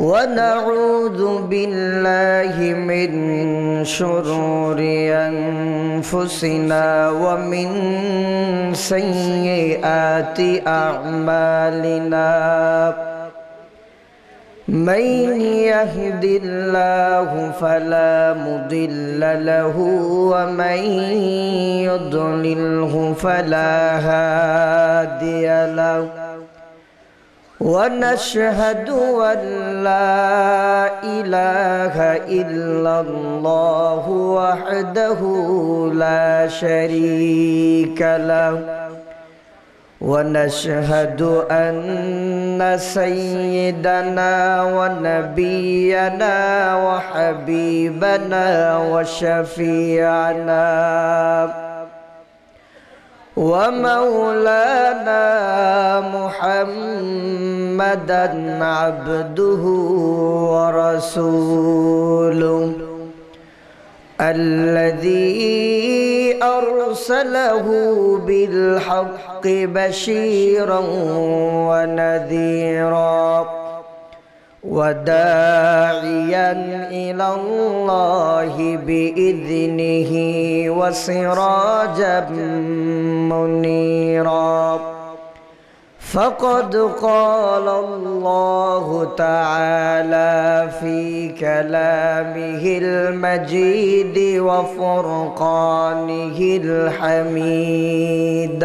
ونعوذ بالله من شرور أنفسنا ومن سيئات أعمالنا من يهد الله فلا مضل له ومن يضلله فلا هادي له ونشهد أن لا إله إلا الله وحده لا شريك له ونشهد أن سيدنا ونبينا وحبيبنا وشفيعنا ومولانا محمدا عبده ورسوله الذي ارسله بالحق بشيرا ونذيرا وداعيا إلى الله بإذنه وسراجا منيرا فقد قال الله تعالى في كلامه المجيد وفرقانه الحميد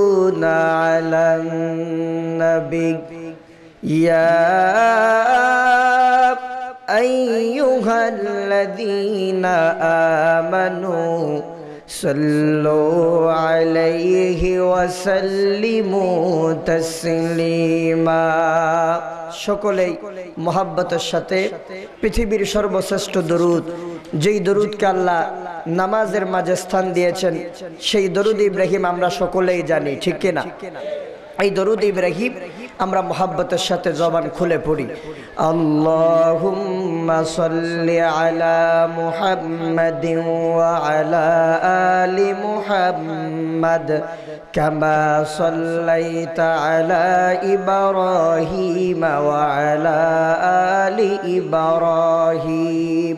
على النبي يا أيها الذين آمنوا صلوا عليه وسلموا تسليما সকলেই মহাব্বতের সাথে পৃথিবীর সর্বশ্রেষ্ঠ দরুদ যেই দরুদকে আল্লাহ নামাজের মাঝে স্থান দিয়েছেন সেই দরুদ ইব্রাহিম আমরা সকলেই জানি ঠিক কিনা এই দরুদ ইব্রাহিম আমরা মোহাব্বতের সাথে জবান খুলে পড়ি আল্লাহুম্মা সাল্লি আলা মুহাম্মাদিন ওয়া আলি মুহাম্মাদ কামা সাল্লাইতা আলা ইব্রাহিম ওয়া আলা আলি ইব্রাহিম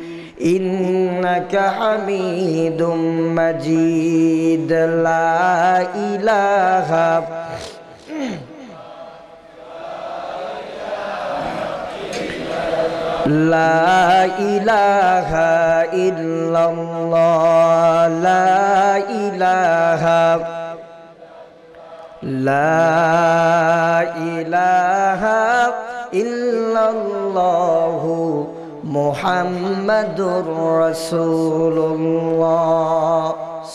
ইন্নাকা হামিদুম মাজিদ লা ইলাহা লা ইলাহা ইল্লাল্লাহ লা ইলাহা লা ইলাহা ইল্লাল্লাহু মোহাম্মদুর রসুল্লাহ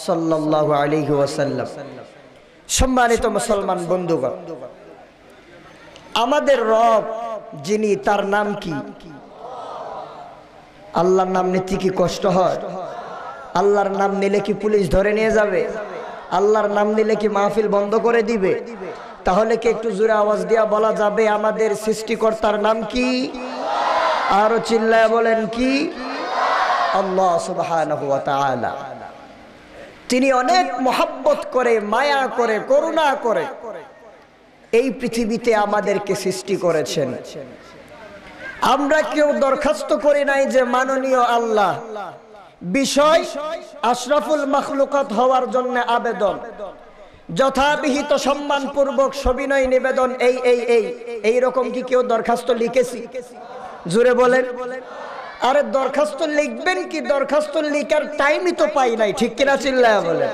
সাল্লাহ আলহি ওয়াসাল্লাম সম্মানিত মুসলমান বন্ধুগণ আমাদের রব যিনি তার নাম কি আল্লাহর নাম নিতে কি কষ্ট হয় আল্লাহর নাম নিলে কি পুলিশ ধরে নিয়ে যাবে আল্লাহর নাম নিলে কি মাহফিল বন্ধ করে দিবে তাহলে কি একটু জোরে আওয়াজ দিয়া বলা যাবে আমাদের সৃষ্টিকর্তার নাম কি আরো চিল্লায় বলেন কি তিনি অনেক মহাব্বত করে মায়া করে করুণা করে এই পৃথিবীতে আমাদেরকে সৃষ্টি করেছেন আমরা কেউ দরখাস্ত করি নাই যে মাননীয় আল্লাহ বিষয় আশরাফুল মখলুকত হওয়ার জন্য আবেদন যথাবিহিত সম্মানপূর্বক সবিনয় নিবেদন এই এই এই এই রকম কি কেউ দরখাস্ত লিখেছি জোরে বলেন আরে দরখাস্ত লিখবেন কি দরখাস্ত লিখার টাইমই তো পাই নাই ঠিক কিনা চিল্লা বলে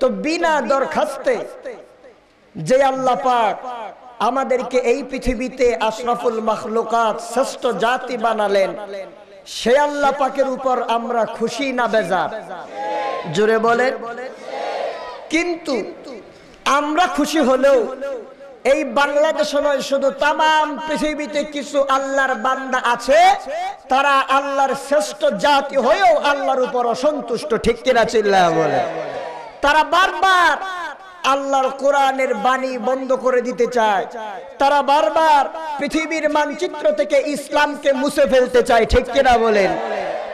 তো বিনা দরখাস্তে যে আল্লাহ পাক আমাদেরকে এই পৃথিবীতে আশরাফুল মখলুকাত শ্রেষ্ঠ জাতি বানালেন সে আল্লাহ পাকের উপর আমরা খুশি না বেজার জোরে বলেন কিন্তু আমরা খুশি হলেও এই বাংলাদেশ নয় শুধু তাম পৃথিবীতে কিছু আল্লাহর বান্দা আছে তারা আল্লাহর শ্রেষ্ঠ জাতি হয়েও আল্লাহর উপর অসন্তুষ্ট ঠিক কিনা চিল্লা বলে তারা বারবার আল্লাহর কোরআনের বাণী বন্ধ করে দিতে চায় তারা বারবার পৃথিবীর মানচিত্র থেকে ইসলামকে মুছে ফেলতে চায় ঠিক কিনা বলেন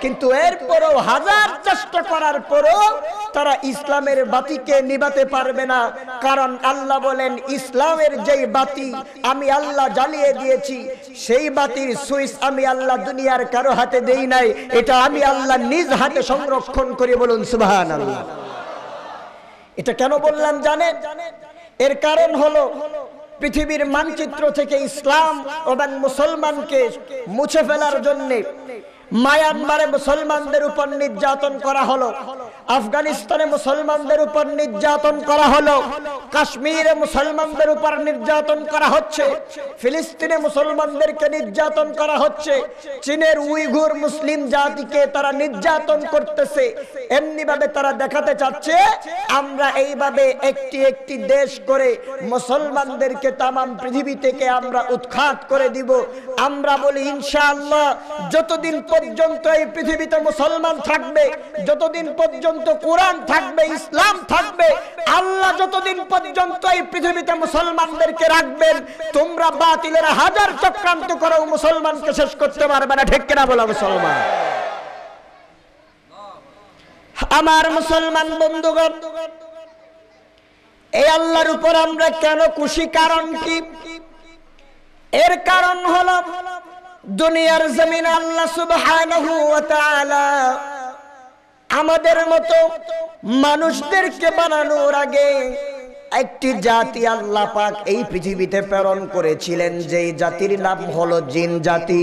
কিন্তু এরপরও হাজার চেষ্টা করার পরও তারা ইসলামের বাতিকে নিবাতে পারবে না কারণ আল্লাহ বলেন ইসলামের যেই বাতি আমি আল্লাহ জ্বালিয়ে দিয়েছি সেই বাতির সুইচ আমি আল্লাহ দুনিয়ার কারো হাতে দেই নাই এটা আমি আল্লাহ নিজ হাতে সংরক্ষণ করে বলুন সুবাহান আল্লাহ এটা কেন বললাম জানেন এর কারণ হলো পৃথিবীর মানচিত্র থেকে ইসলাম এবং মুসলমানকে মুছে ফেলার জন্যে মায়ানমারে মুসলমানদের উপর নির্যাতন করা হলো আফগানিস্তানে মুসলমানদের উপর নির্যাতন করা হলো কাশ্মীরে মুসলমানদের উপর নির্যাতন করা হচ্ছে ফিলিস্তিনে মুসলমানদেরকে নির্যাতন করা হচ্ছে চীনের উইঘুর মুসলিম জাতিকে তারা নির্যাতন করতেছে এমনিভাবে তারা দেখাতে চাচ্ছে আমরা এইভাবে একটি একটি দেশ করে মুসলমানদেরকে তামাম পৃথিবী থেকে আমরা উৎখাত করে দিব আমরা বলি ইনশাআল্লাহ যতদিন পর্যন্ত এই পৃথিবীতে মুসলমান থাকবে যতদিন পর্যন্ত পর্যন্ত কোরআন থাকবে ইসলাম থাকবে আল্লাহ যতদিন পর্যন্ত এই পৃথিবীতে মুসলমানদেরকে রাখবেন তোমরা বাতিলের হাজার চক্রান্ত করো মুসলমানকে শেষ করতে পারবে না ঠিক কিনা বলো মুসলমান আমার মুসলমান বন্ধুগণ এই আল্লাহর উপর আমরা কেন খুশি কারণ কি এর কারণ হলো দুনিয়ার জমিন আল্লাহ সুবহানাহু ওয়া তাআলা আমাদের মতো মানুষদেরকে বানানোর আগে একটি জাতি আল্লাহ পাক এই পৃথিবীতে প্রেরণ করেছিলেন যে জাতির নাম হলো জিন জাতি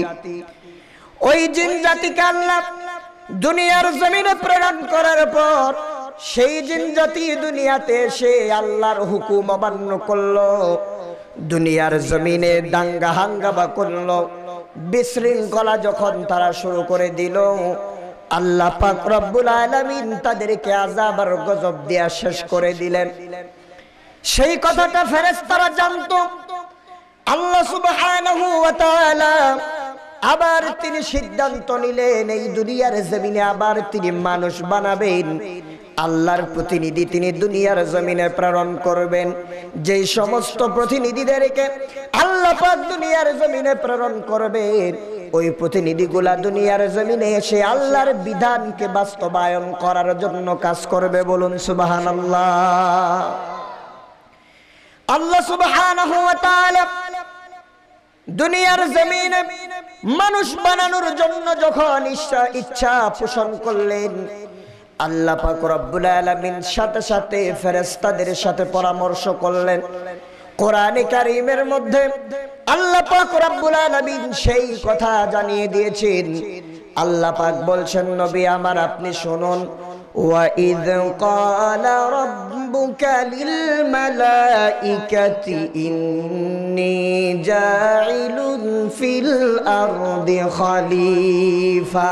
ওই জিন জাতিকে আল্লাহ দুনিয়ার জমিনে প্রেরণ করার পর সেই জিন জাতি দুনিয়াতে এসে আল্লাহর হুকুম অমান্য করল দুনিয়ার জমিনে দাঙ্গা হাঙ্গামা করল বিশৃঙ্খলা যখন তারা শুরু করে দিল আল্লাহ পাক রব্বুল আলামিন তাদেরকে আযাব আর গজব দিয়া শেষ করে দিলেন সেই কথাটা ফেরেশতারা জানতো আল্লাহ সুবহানাহু ওয়া তাআলা আবার তিনি সিদ্ধান্ত নিলেন এই দুনিয়ার জমিনে আবার তিনি মানুষ বানাবেন আল্লাহর প্রতিনিধি তিনি দুনিয়ার জমিনে প্রেরণ করবেন যে সমস্ত প্রতিনিধিদেরকে আল্লাহ পাক দুনিয়ার জমিনে প্রেরণ করবেন ওই প্রতিনিধিগুলা দুনিয়ার জমিনে এসে আল্লাহর বিধানকে বাস্তবায়ন করার জন্য কাজ করবে বলুন সুবাহান আল্লাহ আল্লাহ সুবাহান দুনিয়ার জমিনে মানুষ বানানোর জন্য যখন ইচ্ছা পোষণ করলেন আল্লাহ পাক রব্বুল আলামিন সাথে সাথে ফেরেশতাদের সাথে পরামর্শ করলেন কোরআনে কারিমের মধ্যে আল্লাহ পাক রব্বুল আলামিন সেই কথা জানিয়ে দিয়েছেন আল্লাহ পাক বলছেন নবী আমার আপনি শুনুন وَإِذْ قَالَ رَبُّكَ لِلْمَلَائِكَةِ إِنِّي جَاعِلٌ فِي الْأَرْضِ خَلِيفَةً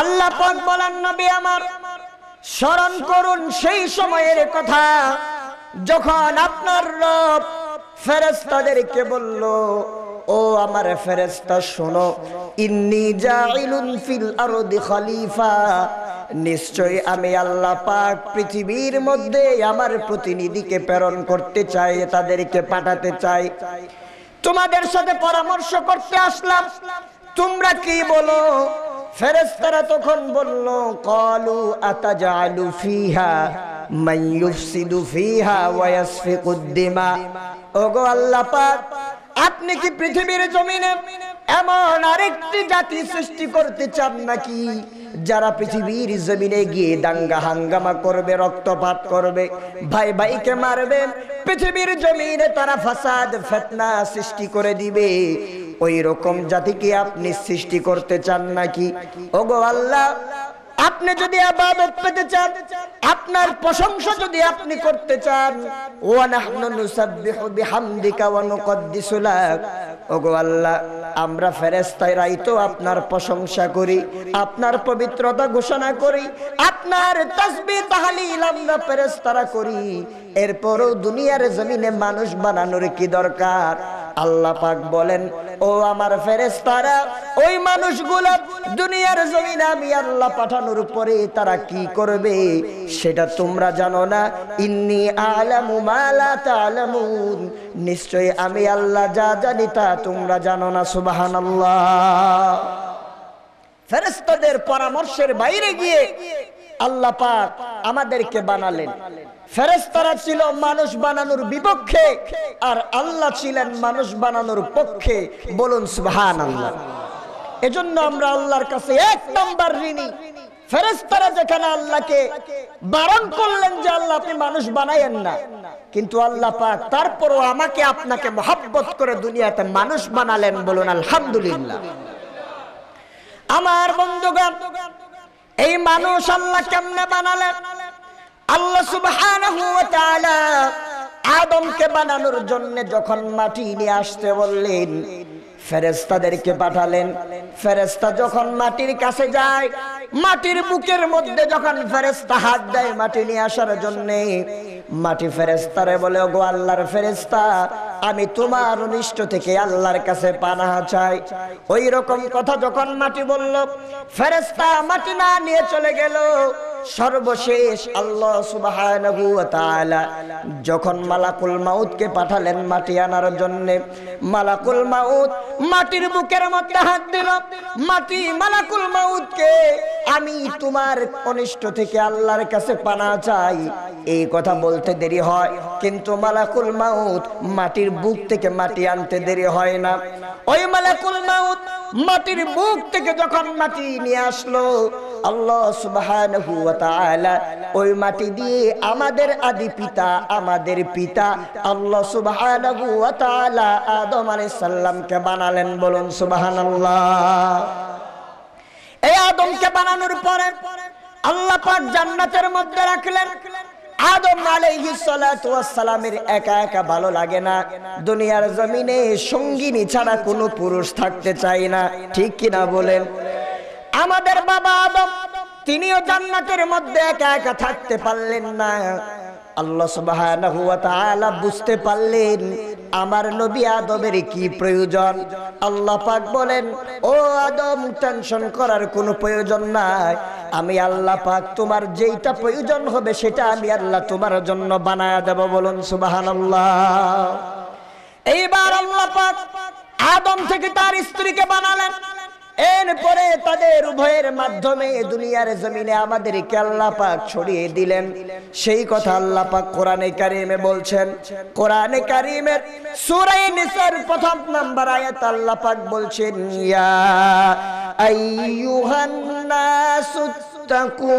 আল্লাহ পাক বলেন নবী আমার স্মরণ করুন সেই সময়ের কথা যখন আপনার রব ফেরেস্তাদেরকে বলল ও আমার ফেরেস্তা শোনো ইন্নি জাইলুন ফিল আরদি খলিফা নিশ্চয় আমি আল্লাহ পাক পৃথিবীর মধ্যে আমার প্রতিনিধিকে প্রেরণ করতে চাই তাদেরকে পাঠাতে চাই তোমাদের সাথে পরামর্শ করতে আসলাম তোমরা কি বলো ফেরেস্তারা তখন বলল কলু আতাজালু ফিহা ফিহা ওগো আল্লাহ পাক আপনি কি পৃথিবীর জমিনে এমন আরেকটি জাতি সৃষ্টি করতে চান নাকি যারা পৃথিবীর জমিনে গিয়ে দাঙ্গা হাঙ্গামা করবে রক্তপাত করবে ভাই ভাইকে মারবে পৃথিবীর জমিনে তারা ফাসাদ ফেতনা সৃষ্টি করে দিবে ওই রকম জাতিকে আপনি সৃষ্টি করতে চান নাকি ওগো আল্লাহ আপনি যদি আবাদত পেতে চান আপনার প্রশংসা যদি আপনি করতে চান ওয়া নাহনু নুসাব্বিহু বিহামদিকা ওয়া নুকদ্দিসু লাক ওগো আল্লাহ আমরা ফেরেশতারাই তো আপনার প্রশংসা করি আপনার পবিত্রতা ঘোষণা করি আপনার তাসবিহ তাহলিল আমরা ফেরেশতারা করি এরপরও দুনিয়ার জমিনে মানুষ বানানোর কি দরকার আল্লাহ পাক বলেন ও আমার ফেরেস্তারা ওই মানুষগুলো দুনিয়ার জমিনে আমি আল্লাহ পাঠানোর পরে তারা কি করবে সেটা তোমরা জানো না ইন্নি আলামু মালা তালামুন নিশ্চয়ই আমি আল্লাহ যা জানি তা তোমরা জানো না সুবহানাল্লাহ ফেরেস্তাদের পরামর্শের বাইরে গিয়ে আল্লাহ পাক আমাদেরকে বানালেন ফেরেস্তারা ছিল মানুষ বানানোর বিপক্ষে আর আল্লাহ ছিলেন মানুষ বানানোর পক্ষে বলুন সুহান আল্লাহ এজন্য আমরা আল্লাহর কাছে এক নম্বর ঋণী তারপরও আমাকে আপনাকে করে দুনিয়াতে মানুষ বানালেন বলুন আমার বন্ধুগণ এই মানুষ আল্লাহ কেমনে বানালেন আল্লাহ সুবহানাহু ওয়া তাআলা আদমকে বানানোর জন্য যখন মাটি নিয়ে আসতে বললেন ফেরেস্তাদেরকে পাঠালেন ফেরেস্তা যখন মাটির কাছে যায় মাটির বুকের মধ্যে যখন ফেরেস্তা হাত দেয় মাটি নিয়ে আসার জন্যে মাটি ফেরেস্তারে বলে গো আল্লাহর ফেরেস্তা আমি তোমার অনিষ্ট থেকে আল্লাহর কাছে পানা চাই ওই রকম কথা যখন মাটি বলল ফেরেস্তা মাটি না নিয়ে চলে গেল সর্বশেষ আল্লাহ সুবাহ যখন মালাকুল মাউতকে পাঠালেন মাটি আনার জন্য মালাকুল মাউত মাটির বুকের মধ্যে হাত দিল মাটি মালাকুল মাউতকে আমি তোমার অনিষ্ট থেকে আল্লাহর কাছে পানা চাই এই কথা বল বলতে দেরি হয় কিন্তু মালাকুল মাউত মাটির বুক থেকে মাটি আনতে দেরি হয় না ওই মালাকুল মাউত মাটির বুক থেকে যখন মাটি নিয়ে আসলো আল্লাহ ওই মাটি দিয়ে আমাদের আদি পিতা আমাদের পিতা আল্লাহ আদম আলি বানালেন বলুন এই আদমকে বানানোর পরে আল্লাহ পাক জান্নাতের মধ্যে রাখলেন আদম সালামের একা একা ভালো লাগে না দুনিয়ার জমিনে সঙ্গিনী ছাড়া কোনো পুরুষ থাকতে চায় না ঠিক কিনা বলেন আমাদের বাবা আদম তিনিও জান্নাতের মধ্যে একা একা থাকতে পারলেন না আল্লাহ তাআলা বুঝতে পারলেন আমার নবী আদমের কি প্রয়োজন আল্লাহ পাক বলেন ও আদম টেনশন করার কোনো প্রয়োজন নাই আমি আল্লাহ পাক তোমার যেইটা প্রয়োজন হবে সেটা আমি আল্লাহ তোমার জন্য বানায় দেব বলুন সুবাহান এইবার আল্লাহ পাক আদম থেকে তার স্ত্রীকে বানালেন এরপরে তাদের উভয়ের মাধ্যমে দুনিয়ার জমিনে আমাদেরকে আল্লাপাক ছড়িয়ে দিলেন সেই কথা আল্লাপাক কোরআনে কারিমে বলছেন কোরআনে কারিমের সুরাই নিসার প্রথম নাম্বার আয়াত আল্লাপাক বলছেন ইয়া আইয়ুহান নাসু তাকু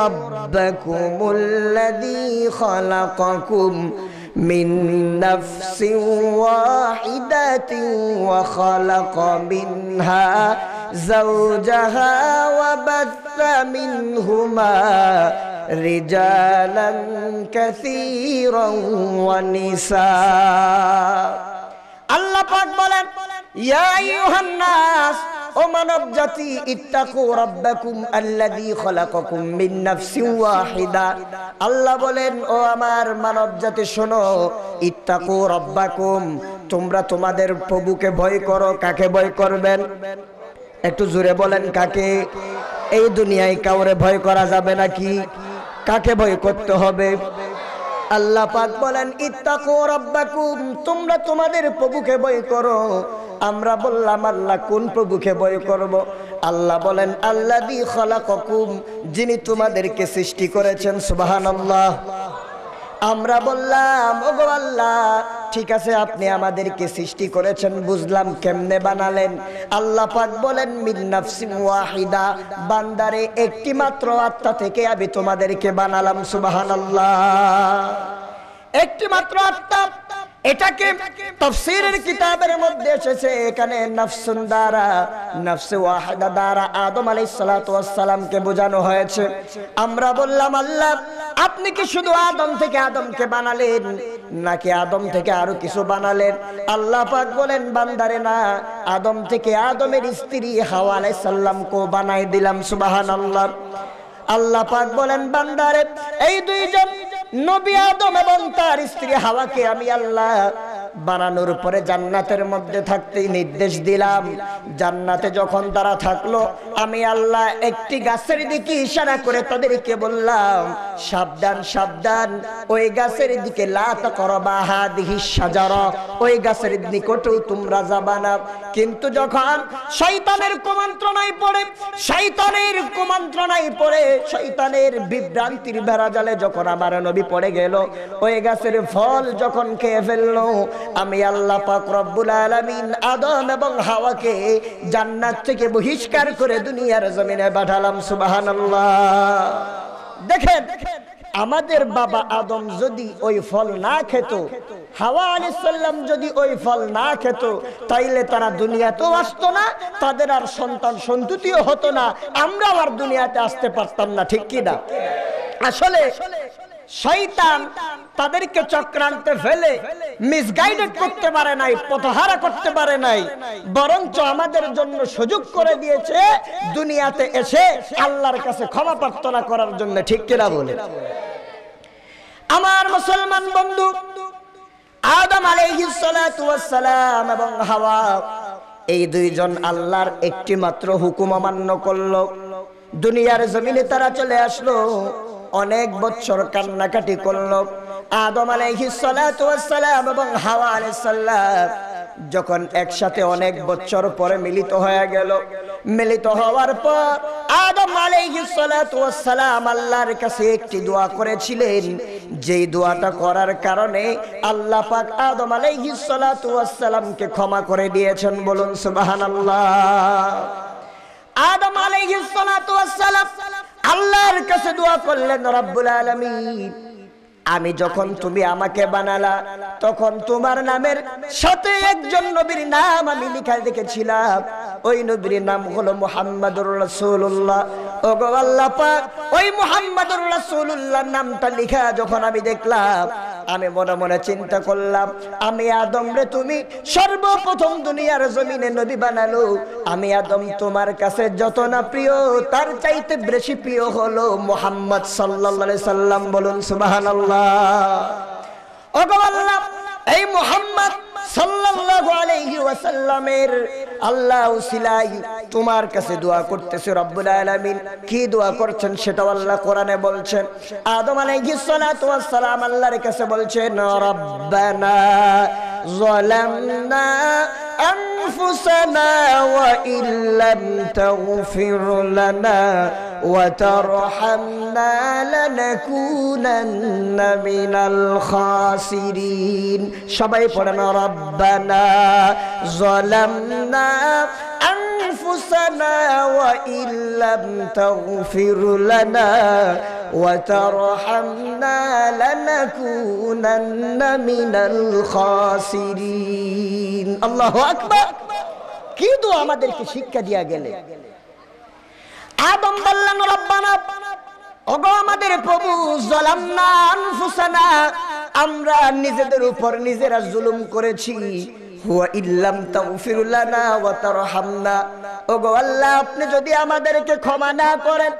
রাব্বাকুমুল্লাযী খালাকাকুম من نفس واحدة وخلق منها زوجها وبث منهما رجالا كثيرا ونساء الله পাক يا أيها الناس ও মানব জাতি ইত্তাকু রাব্বাকুম আল্লাযী খলাকাকুম মিন নাফসিন ওয়াহিদা আল্লাহ বলেন ও আমার মানব জাতি শোনো ইত্তাকু রব্বাকুম তোমরা তোমাদের প্রভুকে ভয় করো কাকে ভয় করবেন একটু জোরে বলেন কাকে এই দুনিয়ায় কাউরে ভয় করা যাবে নাকি কাকে ভয় করতে হবে আল্লাহ পাক বলেন ইত্তাকু রাব্বাকুম তোমরা তোমাদের প্রভুকে ভয় করো আমরা বললাম আল্লাহ কোন প্রভুকে ভয় করব। আল্লাহ বলেন আল্লাহ দি খলাকুম যিনি তোমাদেরকে সৃষ্টি করেছেন সুবহানাল্লাহ আল্লাহ আমরা বললাম ওগো আল্লাহ ঠিক আছে আপনি আমাদেরকে সৃষ্টি করেছেন বুঝলাম কেমনে বানালেন আল্লাহ পাক বলেন মিন্নাফসিম ওয়াহিদা বান্দারে একটি মাত্র আত্মা থেকে আমি তোমাদেরকে বানালাম সুবাহান আল্লাহ একটি মাত্র আত্মা এটাকে তফসিরের কিতাবের মধ্যে এসেছে এখানে নফসুন দ্বারা নফসে ওয়াহাদা দ্বারা আদম আলাইহিস সালাতু ওয়াস সালামকে বোঝানো হয়েছে আমরা বললাম আল্লাহ আপনি কি শুধু আদম থেকে আদমকে বানালেন নাকি আদম থেকে আরো কিছু বানালেন আল্লাহ পাক বলেন বান্দারে না আদম থেকে আদমের স্ত্রী হাওয়া আলাইহিস সালামকে বানাই দিলাম সুবহানাল্লাহ আল্লাহ পাক বলেন বান্দারে এই দুইজন নবী আদম এবং তার স্ত্রী হাওয়াকে আমি আল্লাহ বানানোর পরে জান্নাতের মধ্যে থাকতেই নির্দেশ দিলাম জান্নাতে যখন তারা থাকলো আমি আল্লাহ একটি গাছের দিকে ইশারা করে তাদেরকে বললাম সাবধান সাবধান ওই গাছের দিকে লাত করবা হাদিহি সাজার ওই গাছের নিকটেও তোমরা যাবা না কিন্তু যখন শৈতানের কুমন্ত্রণায় পড়ে শৈতানের কুমন্ত্রণায় পড়ে শয়তানের বিভ্রান্তির বেড়া জালে যখন আমার নবী পড়ে গেল ওই গাছের ফল যখন খেয়ে ফেললো আমি আল্লাহ পাক রব্বুল আলামিন আদম এবং হাওয়াকে জান্নাত থেকে বহিষ্কার করে দুনিয়ার জমিনে পাঠালাম সুবহানাল্লাহ দেখেন আমাদের বাবা আদম যদি ওই ফল না খেত হাওয়া আলাইসাল্লাম যদি ওই ফল না খেত তাইলে তারা দুনিয়াতেও আসতো না তাদের আর সন্তান সন্ততিও হতো না আমরা আর দুনিয়াতে আসতে পারতাম না ঠিক কি কিনা আসলে শয়তান তাদেরকে চক্রান্তে ফেলে মিসগাইডেড করতে পারে নাই পথহারা করতে পারে নাই বরঞ্চ আমাদের জন্য সুযোগ করে দিয়েছে দুনিয়াতে এসে আল্লাহর কাছে ক্ষমা প্রার্থনা করার জন্য ঠিক কিনা বলে আমার মুসলমান বন্ধু আদম আলাইহিস সালাতু ওয়াস সালাম এবং হাওয়া এই দুইজন আল্লাহর একটি মাত্র হুকুম অমান্য করলো দুনিয়ার জমিনে তারা চলে আসলো অনেক বছর কান্নাকাটি করলো আদম আলাইহিসালাম এবং হাওয়া আলাইসাল্লাম যখন একসাথে অনেক বছর পরে মিলিত হয়ে গেল মিলিত হওয়ার পর আদম আলাইহিসালাম আল্লাহর কাছে একটি দোয়া করেছিলেন যেই দোয়াটা করার কারণে আল্লাহ পাক আদম আলাইহিসালামকে ক্ষমা করে দিয়েছেন বলুন সুবাহান আল্লাহ আদম আলাইহিসালাম আল্লাহর কাছে দোয়া করলেন রব্বুল আলমিন আমি যখন তুমি আমাকে বানালা তখন তোমার নামের সাথে একজন নবীর নাম আমি লিখা দেখেছিলাম ওই নবীর নাম হলো মুহাম্মাদুর রাসূলুল্লাহ ওগো আল্লাহ পাক ওই মুহাম্মাদুর রাসূলুল্লাহর নামটা লিখা যখন আমি দেখলাম আমি মনে মনে চিন্তা করলাম আমি আদম রে তুমি সর্বপ্রথম দুনিয়ার জমিনে নবী বানালো আমি আদম তোমার কাছে যত না প্রিয় তার চাইতে বেশি প্রিয় হলো মুহাম্মদ সাল্লাল্লাহু আলাইহি সাল্লাম বলুন সুবহানাল্লাহ আল্লাহ এই মোহাম্মদ সাল্লাল্লাহু আলাইহি ওয়াসাল্লামের আল্লাহ উসিলাই তোমার কাছে দোয়া করতেছে রব্বুল আলামিন কি দোয়া করছেন সেটা আল্লাহ কোরআনে বলছেন আদম আলাইহিস সালাতু ওয়াস সালাম আল্লাহর কাছে বলছেন রব্বানা যালামনা أنفسنا وإن لم تغفر لنا وترحمنا لنكونن من সবাই شباب ربنا ربنا ظلمنا أنفسنا وإن لم تغفر لنا وترحمنا لنكونن من الخاسرين الله أكبر কি দোয়া আমাদেরকে শিক্ষা দিয়া গেলে আদম বললেন রব্বানা ওগো আমাদের প্রভু জলাম না আনফুসানা আমরা নিজেদের উপর নিজেরা জুলুম করেছি হুয়া ইল্লাম আল্লাহ আপনি যদি আমাদেরকে ক্ষমা না করেন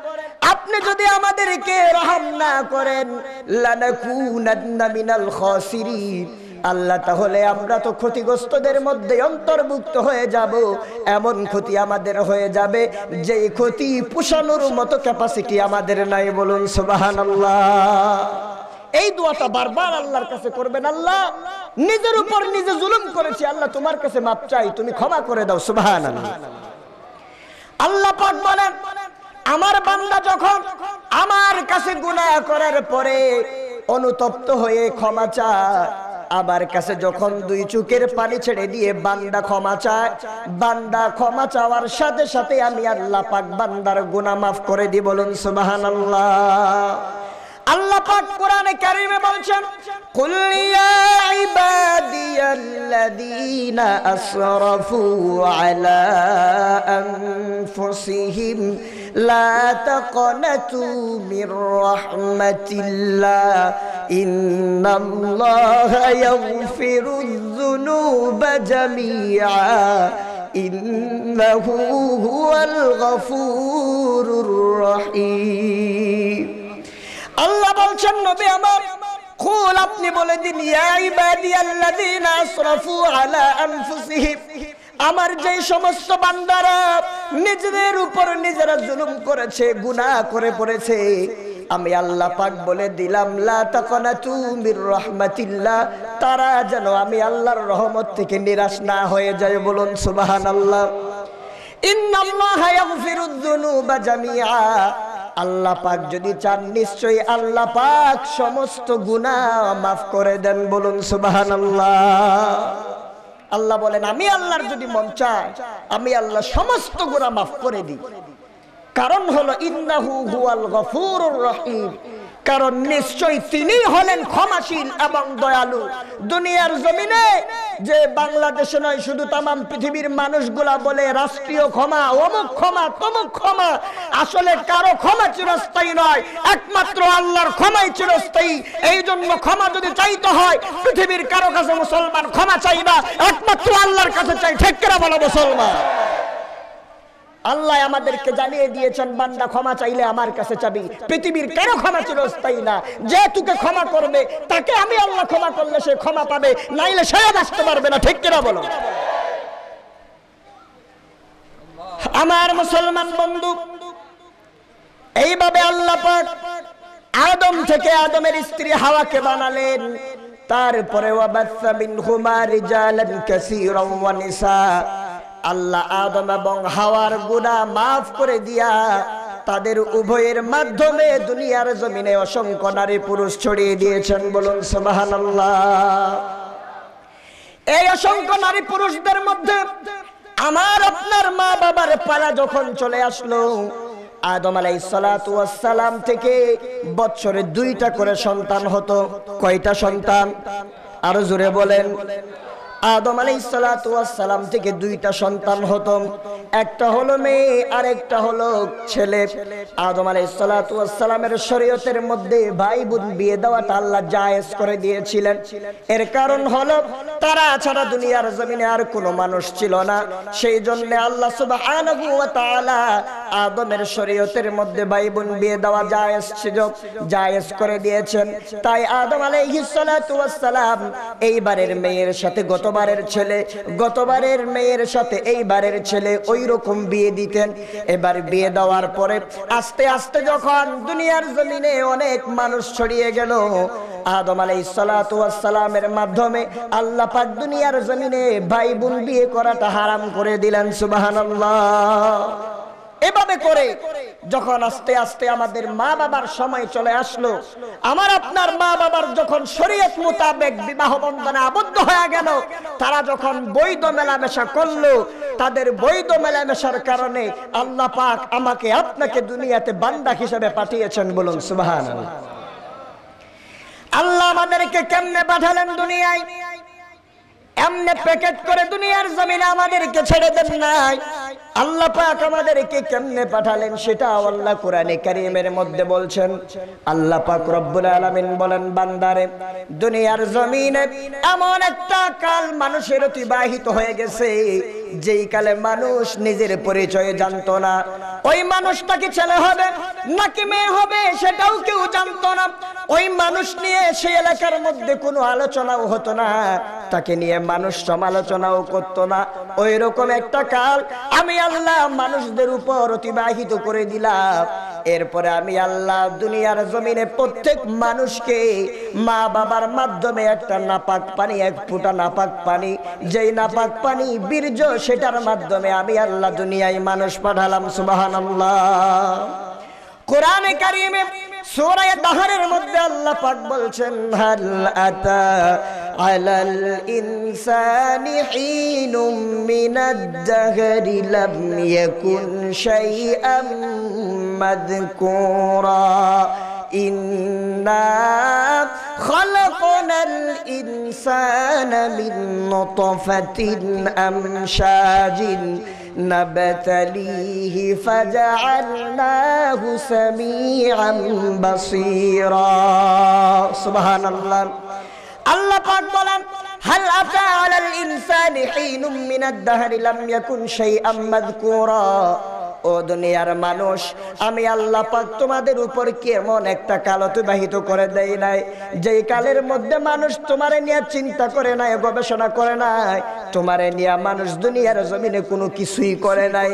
আপনি যদি আমাদেরকে রহম না করেন আল্লাহ তাহলে আমরা তো ক্ষতিগ্রস্তদের মধ্যে অন্তর্ভুক্ত হয়ে যাব এমন ক্ষতি আমাদের হয়ে যাবে যে ক্ষতি পোষানোর মতো ক্যাপাসিটি আমাদের নাই বলুন আল্লাহ এই দোয়াটা বারবার আল্লাহর কাছে করবেন আল্লাহ নিজের উপর নিজে জুলুম করেছি আল্লাহ তোমার কাছে মাপ চাই তুমি ক্ষমা করে দাও সুবাহান আল্লাহ পাক বলেন আমার বান্দা যখন আমার কাছে গুনাহ করার পরে অনুতপ্ত হয়ে ক্ষমা চায় আমার কাছে যখন দুই চুকের পানি ছেড়ে দিয়ে বান্দা ক্ষমা চায় বান্দা ক্ষমা চাওয়ার সাথে সাথে আমি আল্লাহ পাক বান্দার গুনাহ মাফ করে দিই বলুন সুবহানাল্লাহ الله پاک قرآن کریمه بلچن قل يا عبادي الذين أسرفوا على أنفسهم لا تقنتوا من رحمة الله إن الله يغفر الذنوب جميعا إنه هو الغفور الرحيم আল্লাহ বলছেন নবী আমার কুল আপনি বলে দিন ইয়া ইবাদিয়াল্লাযিনা আসরাফু আলা আনফুসিহিম আমার যে সমস্ত বান্দারা নিজেদের উপর নিজেরা জুলুম করেছে গুনাহ করে পড়েছে আমি আল্লাহ পাক বলে দিলাম লা তাকানাতু মির রাহমাতিল্লাহ তারা যেন আমি আল্লাহর রহমত থেকে নিরাশ না হয়ে যায় বলুন সুবহানাল্লাহ আল্লাহ পাক যদি চান নিশ্চয়ই আল্লাহ পাক সমস্ত গুণা মাফ করে দেন বলুন সুবাহান আল্লাহ বলেন আমি আল্লাহর যদি মন চায় আমি আল্লাহ সমস্ত গুণা মাফ করে দিই কারণ হলো ইন্দাহু হুয়াল গফুর রহিম কারণ নিশ্চয় তিনি হলেন ক্ষমাশীল এবং দয়ালু দুনিয়ার জমিনে যে বাংলাদেশে নয় শুধু তাম পৃথিবীর মানুষগুলা বলে রাষ্ট্রীয় ক্ষমা অমুক ক্ষমা তমুক ক্ষমা আসলে কারো ক্ষমা চিরস্থায়ী নয় একমাত্র আল্লাহর ক্ষমাই চিরস্থায়ী এই জন্য ক্ষমা যদি চাইতে হয় পৃথিবীর কারো কাছে মুসলমান ক্ষমা চাইবা একমাত্র আল্লাহর কাছে চাই ঠেকেরা বলো মুসলমান আল্লাহ আমাদেরকে জানিয়ে দিয়েছেন বান্দা ক্ষমা চাইলে আমার কাছে চাবি পৃথিবীর কেন ক্ষমা চিরস্থায়ী না যে তুকে ক্ষমা করবে তাকে আমি আল্লাহ ক্ষমা করলে সে ক্ষমা পাবে নাইলে সে বাঁচতে পারবে না ঠিক কিনা বলো আমার মুসলমান বন্ধু এইভাবে আল্লাহ আদম থেকে আদমের স্ত্রী হাওয়াকে বানালেন তারপরে ওয়াবাসা মিনহুমা রিজালান কাসীরা ওয়া নিসা আল্লাহ আদম এবং হাওয়ার গুণা মাফ করে দিয়া তাদের উভয়ের মাধ্যমে দুনিয়ার জমিনে অসংখ্য নারী পুরুষ ছড়িয়ে দিয়েছেন বলুন সোবাহান এই অসংখ্য নারী পুরুষদের মধ্যে আমার আপনার মা বাবার পালা যখন চলে আসলো আদম আলাই সালাম থেকে বছরে দুইটা করে সন্তান হতো কয়টা সন্তান আরো জোরে বলেন আদম আলাই সালাম থেকে দুইটা সন্তান হতো একটা হলো মেয়ে আর একটা হলো ছেলে আদম আলাই সালাতামের শরীয়তের মধ্যে ভাই বোন বিয়ে দেওয়াটা আল্লাহ জায়েজ করে দিয়েছিলেন এর কারণ হলো তারা ছাড়া দুনিয়ার জমিনে আর কোনো মানুষ ছিল না সেই জন্য আল্লাহ আদমের শরীয়তের মধ্যে ভাই বোন বিয়ে দেওয়া জায়েজ ছিল জায়েজ করে দিয়েছেন তাই আদম আলাই সালাম এইবারের মেয়ের সাথে গত গতবারের ছেলে গতবারের মেয়ের সাথে এইবারের ছেলে ওই রকম বিয়ে দিতেন এবার বিয়ে দেওয়ার পরে আস্তে আস্তে যখন দুনিয়ার জমিনে অনেক মানুষ ছড়িয়ে গেল আদম আলাই সালাতামের মাধ্যমে আল্লাহ পাক দুনিয়ার জমিনে ভাই বোন বিয়ে করাটা হারাম করে দিলেন সুবাহ এভাবে করে যখন আস্তে আস্তে আমাদের মা বাবার সময় চলে আসলো আমার আপনার মা বাবার যখন শরীয়ত মোতাবেক বিবাহ বন্ধনে আবদ্ধ হয়ে গেল তারা যখন বৈধ মেলামেশা করলো তাদের বৈধ মেলামেশার কারণে আল্লাহ পাক আমাকে আপনাকে দুনিয়াতে বান্দা হিসেবে পাঠিয়েছেন বলুন সুবাহান আল্লাহ আমাদেরকে কেমনে পাঠালেন দুনিয়ায় এমনে প্যাকেট করে দুনিয়ার জমিনে আমাদেরকে ছেড়ে দেন নাই আল্লাহ পাক আমাদেরকে কেমনে পাঠালেন সেটা আল্লাহ কোরআনে কারিমের মধ্যে বলছেন আল্লাহ পাক রব্বুল আলামিন বলেন বান্দারে দুনিয়ার জমিনে এমন একটা কাল মানুষের অতিবাহিত হয়ে গেছে যেই কালে মানুষ নিজের পরিচয় জানতো না ওই মানুষটা কি ছেলে হবে নাকি মেয়ে হবে সেটাও কেউ জানতো না ওই মানুষ নিয়ে সে এলাকার মধ্যে কোনো আলোচনাও হতো না তাকে নিয়ে মানুষ সমালোচনাও করতো না ওই রকম একটা কাল আমি আল্লাহ মানুষদের উপর অতিবাহিত করে দিলাম এরপরে আমি আল্লাহ দুনিয়ার জমিনে প্রত্যেক মানুষকে মা বাবার মাধ্যমে একটা নাপাক পানি এক ফুটা নাপাক পানি যেই নাপাক পানি বীর্য সেটার মাধ্যমে আমি আল্লাহ দুনিয়ায় মানুষ পাঠালাম সুবাহান আল্লাহ কোরআনে কারিমে سوره دهرر مدد الله پاك بلچن هل اتا على الانسان حين من الدهر لم يكن شيئا مذكورا إنا خلقنا الإنسان من نطفة أمشاج نبتليه فجعلناه سميعا بصيرا سبحان الله الله قد ظلم هل أتى على الإنسان حين من الدهر لم يكن شيئا مذكورا ও দুনিয়ার মানুষ আমি আল্লাহ পাক তোমাদের উপর কেমন একটা কাল অতিবাহিত করে দেই নাই যেই কালের মধ্যে মানুষ তোমারে নিয়ে চিন্তা করে নাই গবেষণা করে নাই তোমারে নিয়ে মানুষ দুনিয়ার জমিনে কোনো কিছুই করে নাই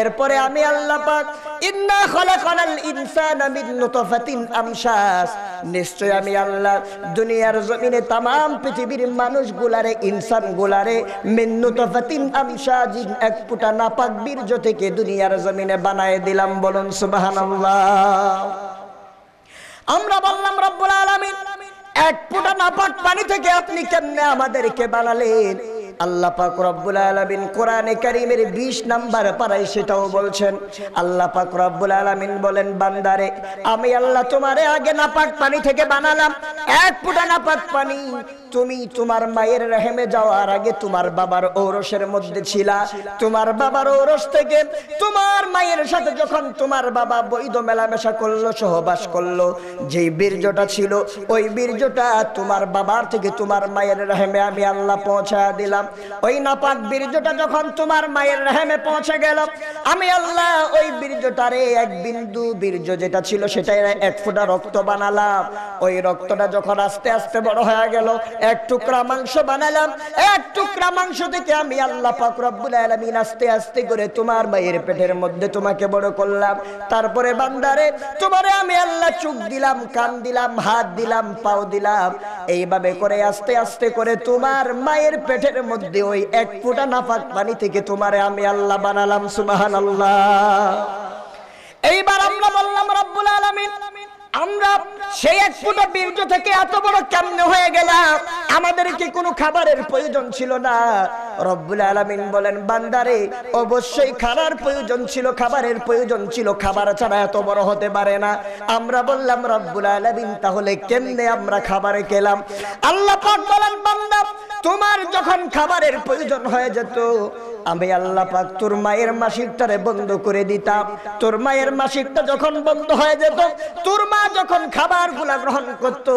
এরপরে আমি আল্লাহ পাক ইন্না খলাকাল ইনসানা মিন নুতফাতিন আমশাস নিশ্চয় আমি আল্লাহ দুনিয়ার জমিনে तमाम পৃথিবীর মানুষ মানুষগুলারে ইনসানগুলারে মিন নুতফাতিন আমশাজিন এক ফুটা নাপাক বীর্য থেকে দুনিয়ার জমিনে বানায় দিলাম বলুন সুবাহান আমরা বললাম রব্বুল আলমিন এক ফুটা নাপাক পানি থেকে আপনি কেমনে আমাদেরকে বানালেন সেটাও বলছেন বলেন বান্দারে আমি আল্লাহ তোমারে আগে নাপাক পানি থেকে বানালাম এক নাপাক পানি তুমি তোমার মায়ের রেহেমে যাওয়ার আগে তোমার বাবার ঔরসের মধ্যে ছিলা তোমার বাবার ঔরস থেকে তোমার মায়ের সাথে যখন তোমার বাবা বৈধ মেলামেশা করলো সহবাস করলো যে বীর্যটা ছিল ওই বীর্যটা তোমার বাবার থেকে তোমার মায়ের রেহেমে আমি আল্লাহ পৌঁছা দিলাম ওই নাপাক বীর্যটা যখন তোমার মায়ের রেহেমে পৌঁছে গেল আমি আল্লাহ ওই বীর্যটারে এক বিন্দু বীর্য যেটা ছিল সেটাই এক ফোঁটা রক্ত বানালাম ওই রক্তটা যখন আস্তে আস্তে বড় হয়ে গেল এক টুকরা মাংস বানালাম এক টুকরা মাংস থেকে আমি আল্লাহ পাক রব্বুল আলামিন আস্তে আস্তে করে তোমার মায়ের পেটের মধ্যে তোমাকে বড় করলাম তারপরে বান্দারে তোমারে আমি আল্লাহ চোখ দিলাম কান দিলাম হাত দিলাম পাও দিলাম এইভাবে করে আস্তে আস্তে করে তোমার মায়ের পেটের মধ্যে মধ্যে ওই এক ফোটা নাফাক পানি থেকে তোমার আমি আল্লাহ বানালাম সুবাহান আল্লাহ এইবার আমরা বললাম রব্বুল আলমিন আমরা সেই এক ফুটা বীর্য থেকে এত বড় কেমনে হয়ে গেলাম আমাদের কি কোনো খাবারের প্রয়োজন ছিল না রব্বুল আলমিন বলেন বান্দারে অবশ্যই খাবার প্রয়োজন ছিল খাবারের প্রয়োজন ছিল খাবার ছাড়া এত বড় হতে পারে না আমরা বললাম রব্বুল আলমিন তাহলে কেমনে আমরা খাবারে খেলাম আল্লাহ পাক বলেন বান্দা তোমার যখন খাবারের প্রয়োজন হয়ে যেত আমি আল্লাহ পাক তোর মায়ের মাসিকটারে বন্ধ করে দিতাম তোর মায়ের মাসিকটা যখন বন্ধ হয়ে যেত তোর মা যখন খাবার গুলা গ্রহণ করত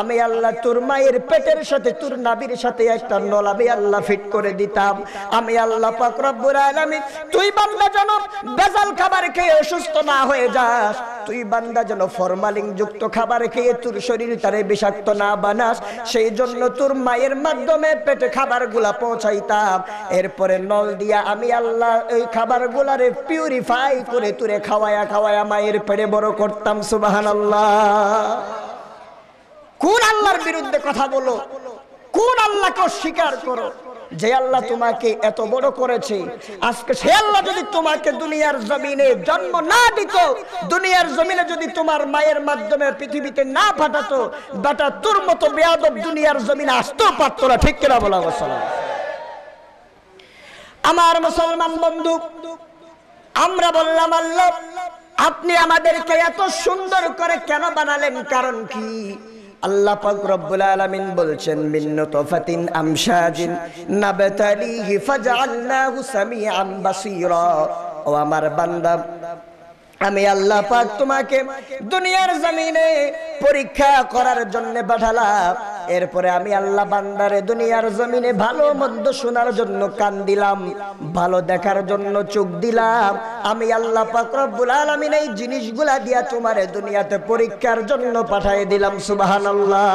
আমি আল্লাহ তোর মায়ের পেটের সাথে তোর নাবির সাথে একটা নল আমি আল্লাহ ফিট করে দিতাম আমি আল্লাহ পাক রব্বুর আলামিন তুই বান্দা যেন বেজাল খাবার খেয়ে অসুস্থ না হয়ে যাস তুই বান্দা যেন ফরমালিন যুক্ত খাবার খেয়ে তোর শরীর তারে বিষাক্ত না বানাস সেই জন্য তোর মায়ের মাধ্যমে মাধ্যমে পেটে খাবারগুলা পৌঁছাইতাম এরপরে নল দিয়া আমি আল্লাহ এই খাবারগুলারে পিউরিফাই করে তুলে খাওয়ায়া খাওয়ায়া মায়ের পেটে বড় করতাম সুবাহান আল্লাহ কোন আল্লাহর বিরুদ্ধে কথা বলো কোন আল্লাহকে অস্বীকার করো যে আল্লাহ তোমাকে এত বড় করেছে আজকে সে আল্লাহ যদি তোমাকে দুনিয়ার জমিনে জন্ম না দিত দুনিয়ার জমিনে যদি তোমার মায়ের মাধ্যমে পৃথিবীতে না পাঠাতো বেটা তোর মতো বেয়াদব দুনিয়ার জমিনে আসতেও পারত না ঠিক কিনা বলা বসালাম আমার মুসলমান বন্ধু আমরা বললাম আল্লাহ আপনি আমাদেরকে এত সুন্দর করে কেন বানালেন কারণ কি আল্লাহ পাক রব্বুল আলামিন বলছেন মিন্নতফাতিন আমশাজিন নাবতালিহি ফাজআলনাহু সামিআন বাসীরা ও আমার বান্দা আমি আল্লাহ পাক তোমাকে দুনিয়ার জমিনে পরীক্ষা করার জন্য পাঠালাম এরপরে আমি আল্লাহ বান্দারে দুনিয়ার জমিনে ভালো মন্দ শোনার জন্য কান দিলাম ভালো দেখার জন্য চোখ দিলাম আমি আল্লাহ পাক রব্বুল আলামিন এই জিনিসগুলা দিয়া তোমারে দুনিয়াতে পরীক্ষার জন্য পাঠিয়ে দিলাম সুবহানাল্লাহ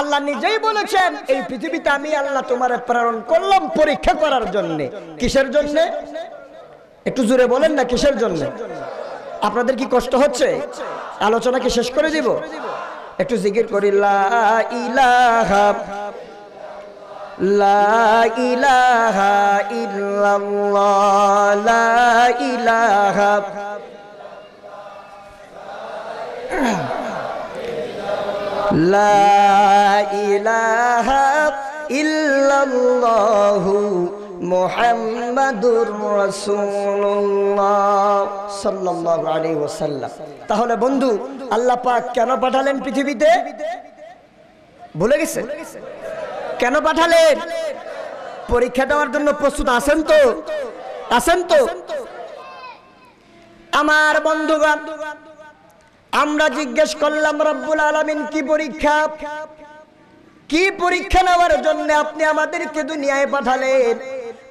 আল্লাহ নিজেই বলেছেন এই পৃথিবীতে আমি আল্লাহ তোমারে প্রেরণ করলাম পরীক্ষা করার জন্য কিসের জন্য একটু জোরে বলেন না কিসের জন্য আপনাদের কি কষ্ট হচ্ছে আলোচনা কি শেষ করে দিব একটু জিকির করি ইলাহা ইহ মোহাম্মদুর রসুল্লাহ সাল্লাল্লাহু আলাইহি ওয়াসাল্লাম তাহলে বন্ধু আল্লাহ পাক কেন পাঠালেন পৃথিবীতে ভুলে গেছে কেন পাঠালেন পরীক্ষা দেওয়ার জন্য প্রস্তুত আছেন তো আছেন তো আমার বন্ধুগণ আমরা জিজ্ঞেস করলাম রব্বুল আলমিন কি পরীক্ষা কি পরীক্ষা নেওয়ার জন্য আপনি আমাদেরকে দুনিয়ায় পাঠালেন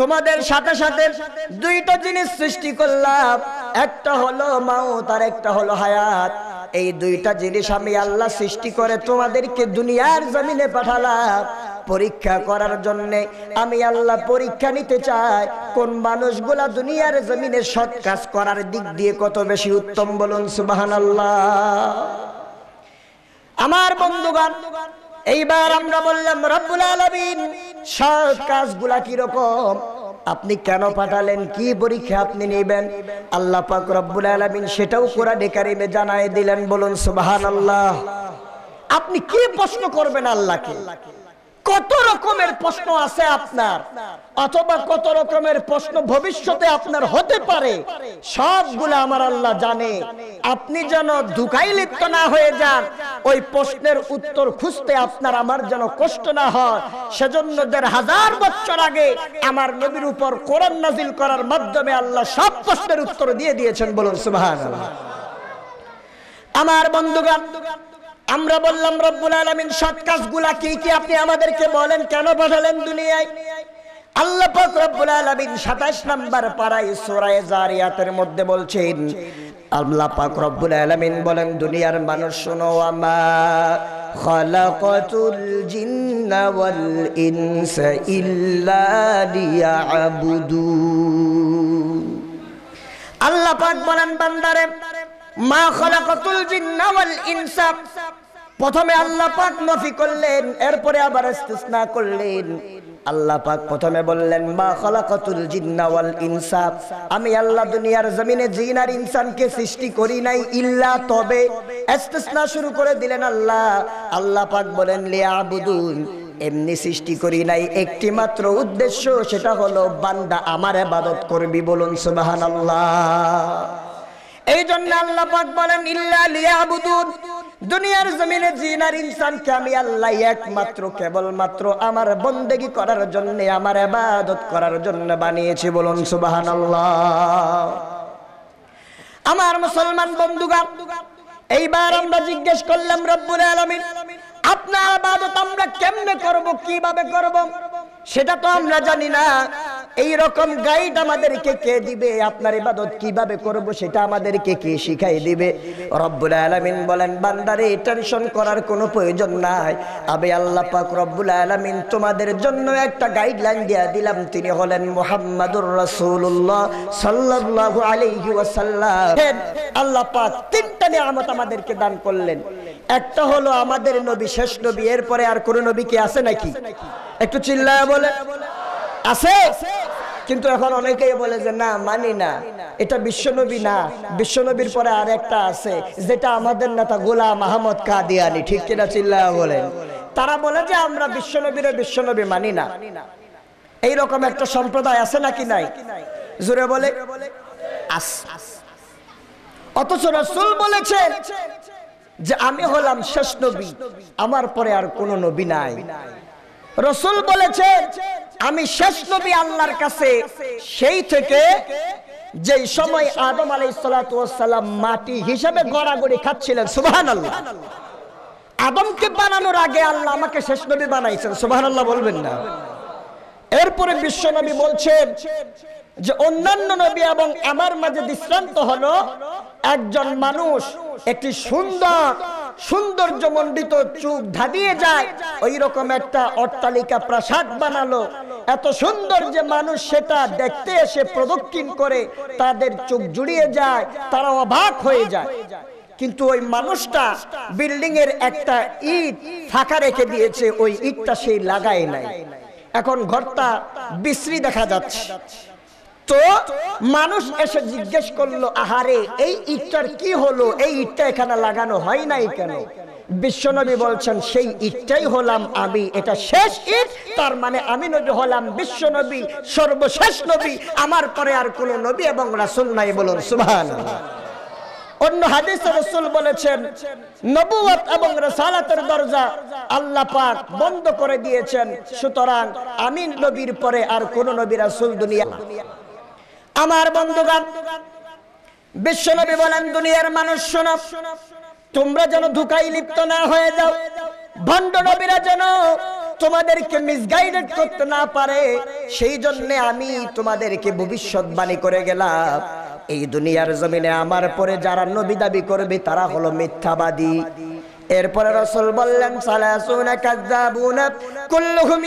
তোমাদের সাথে সাথে দুইটা জিনিস সৃষ্টি করলাম একটা হলো মাউত আর একটা হলো হায়াত এই দুইটা জিনিস আমি আল্লাহ সৃষ্টি করে তোমাদেরকে দুনিয়ার জমিনে পাঠালাম পরীক্ষা করার জন্যে আমি আল্লাহ পরীক্ষা নিতে চাই কোন মানুষগুলা দুনিয়ার জমিনে সৎ কাজ করার দিক দিয়ে কত বেশি উত্তম বলুন সুবাহান আল্লাহ আমার বন্ধুগণ এইবার আমরা বললাম রব্বুল আলমিন সব কাজগুলা কিরকম আপনি কেন পাঠালেন কি পরীক্ষা আপনি নেবেন আল্লাহ পাক রব্বুল আলমিন সেটাও কোরআনে কারিমে জানায় দিলেন বলুন সুবাহান আল্লাহ আপনি কি প্রশ্ন করবেন আল্লাহকে কত রকমের প্রশ্ন আছে আপনার অথবা কত রকমের প্রশ্ন ভবিষ্যতে আপনার হতে পারে সবগুলো আমার আল্লাহ জানে আপনি যেন ধুকাই লিপ্ত না হয়ে যান ওই প্রশ্নের উত্তর খুঁজতে আপনার আমার যেন কষ্ট না হয় সেজন্য দেড় হাজার বছর আগে আমার নবীর উপর কোরআন নাজিল করার মাধ্যমে আল্লাহ সব প্রশ্নের উত্তর দিয়ে দিয়েছেন বলুন সুবহানাল্লাহ আমার বন্ধুগান আমরা বললাম রব্বুল আলমিন সৎ কাজগুলা কি কি আপনি আমাদেরকে বলেন কেন পাঠালেন দুনিয়ায় আল্লাহ পাক রব্বুল আলামিন 27 নাম্বার পারায় সূরা জারিয়াতের মধ্যে বলছেন আল্লাহ পাক রব্বুল আলামিন বলেন দুনিয়ার মানুষ শোনো আমা খালাকাতুল জিন্না ওয়াল ইনসা ইল্লা লিয়াবুদু আল্লাহ পাক বলেন বান্দারে মা খলাকাতুল জিন্না ওয়াল ইনসা প্রথমে আল্লাহ পাক নফি করলেন এরপরে আবার ইস্তিসনা করলেন আল্লাহ পাক প্রথমে বললেন মা খলাকাতুল জিন্না ওয়াল ইনসা আমি আল্লাহ দুনিয়ার জমিনে জিন আর ইনসানকে সৃষ্টি করি নাই ইল্লা তবে ইস্তিসনা শুরু করে দিলেন আল্লাহ আল্লাহ পাক বলেন লিয়াবুদুন এমনি সৃষ্টি করি নাই একটি মাত্র উদ্দেশ্য সেটা হলো বান্দা আমার ইবাদত করবি বলুন সুবহানাল্লাহ এই জন্য আল্লাহ পাক বলেন ইল্লা লিয়াবুদুন দুনিয়ার জমিনে জিন আর ইনসানকে আমি আল্লাহ একমাত্র কেবলমাত্র আমার বন্দেগি করার জন্য আমার ইবাদত করার জন্য বানিয়েছি বলুন সুবহানাল্লাহ আমার মুসলমান বন্ধুগণ এইবার আমরা জিজ্ঞেস করলাম রব্বুল আলামিন আপনার আবাদত আমরা কেমনে করব কিভাবে করব সেটা তো আমরা জানি না এই রকম গাইড আমাদেরকে কে দিবে আপনার ইবাদত কিভাবে করব সেটা আমাদেরকে কে শিখাই দিবে রব্বুল আলামিন বলেন বান্দারে টেনশন করার কোনো প্রয়োজন নাই আবে আল্লাহ পাক রব্বুল আলামিন তোমাদের জন্য একটা গাইডলাইন দিয়া দিলাম তিনি হলেন মুহাম্মাদুর রাসূলুল্লাহ সাল্লাল্লাহু আলাইহি ওয়াসাল্লাম আল্লাহ পাক তিনটা নিয়ামত আমাদেরকে দান করলেন একটা হলো আমাদের নবী শেষ নবী এরপরে আর কোন নবী কি আছে নাকি একটু চিল্লায়া বলে আছে কিন্তু এখন অনেকেই বলে যে না মানি না এটা বিশ্বনবী না বিশ্বনবীর পরে আর একটা আছে যেটা আমাদের নেতা গোলাম আহমদ কাদিয়ানি ঠিক কিনা চিল্লা বলেন তারা বলে যে আমরা বিশ্বনবীরে বিশ্বনবী মানি না এই রকম একটা সম্প্রদায় আছে নাকি নাই জুড়ে বলে আস অথচ রসুল বলেছে যে আমি হলাম শেষ নবী আমার পরে আর কোন নবী নাই রসুল বলেছে আমি শেষ নবী আল্লাহর কাছে সেই থেকে যে সময় আদম আলাই সালাম মাটি হিসাবে গড়াগড়ি খাচ্ছিলেন সুবাহান আল্লাহ আদমকে বানানোর আগে আল্লাহ আমাকে শেষ নবী বানাইছেন সুবাহান আল্লাহ বলবেন না এরপরে বিশ্ব নবী বলছেন যে অন্যান্য নবী এবং আমার মাঝে দৃষ্টান্ত হলো একজন মানুষ একটি সুন্দর মন্ডিত চুপ ধাঁধিয়ে যায় ওই রকম একটা অট্টালিকা প্রাসাদ বানালো এত সুন্দর যে মানুষ সেটা দেখতে এসে প্রদক্ষিণ করে তাদের চোখ জুড়িয়ে যায় তারা অবাক হয়ে যায় কিন্তু ওই মানুষটা বিল্ডিং এর একটা ইট ফাঁকা রেখে দিয়েছে ওই ইটটা সেই লাগায় নাই এখন ঘরটা বিশ্রী দেখা যাচ্ছে তো মানুষ এসে জিজ্ঞেস করলো আহারে এই ইটটার কি হলো এই ইটটা এখানে লাগানো হয় নাই কেন বিশ্বনবী বলছেন সেই ইটটাই হলাম আমি এটা শেষ ইট তার মানে আমি নবী হলাম বিশ্বনবী সর্বশেষ নবী আমার পরে আর কোন নবী এবং রাসুল নাই বলুন সুভান অন্য হাদিস রসুল বলেছেন নবুয়াত এবং রসালাতের দরজা আল্লাহ পাক বন্ধ করে দিয়েছেন সুতরাং আমি নবীর পরে আর কোন নবী রাসুল দুনিয়া আমার বন্ধুগান বিশ্বনবী বলেন দুনিয়ার মানুষ শোনো তোমরা যেন ধুকাই লিপ্ত না হয়ে যাও ভণ্ড নবীরা যেন তোমাদেরকে মিসগাইডেড করতে না পারে সেই জন্য আমি তোমাদেরকে ভবিষ্যৎবাণী করে গেলাম এই দুনিয়ার জমিনে আমার পরে যারা নবী দাবি করবে তারা হলো মিথ্যাবাদী এরপরে রসুল বললেন সালাসুনা কাযাবুনা কুল্লুহুম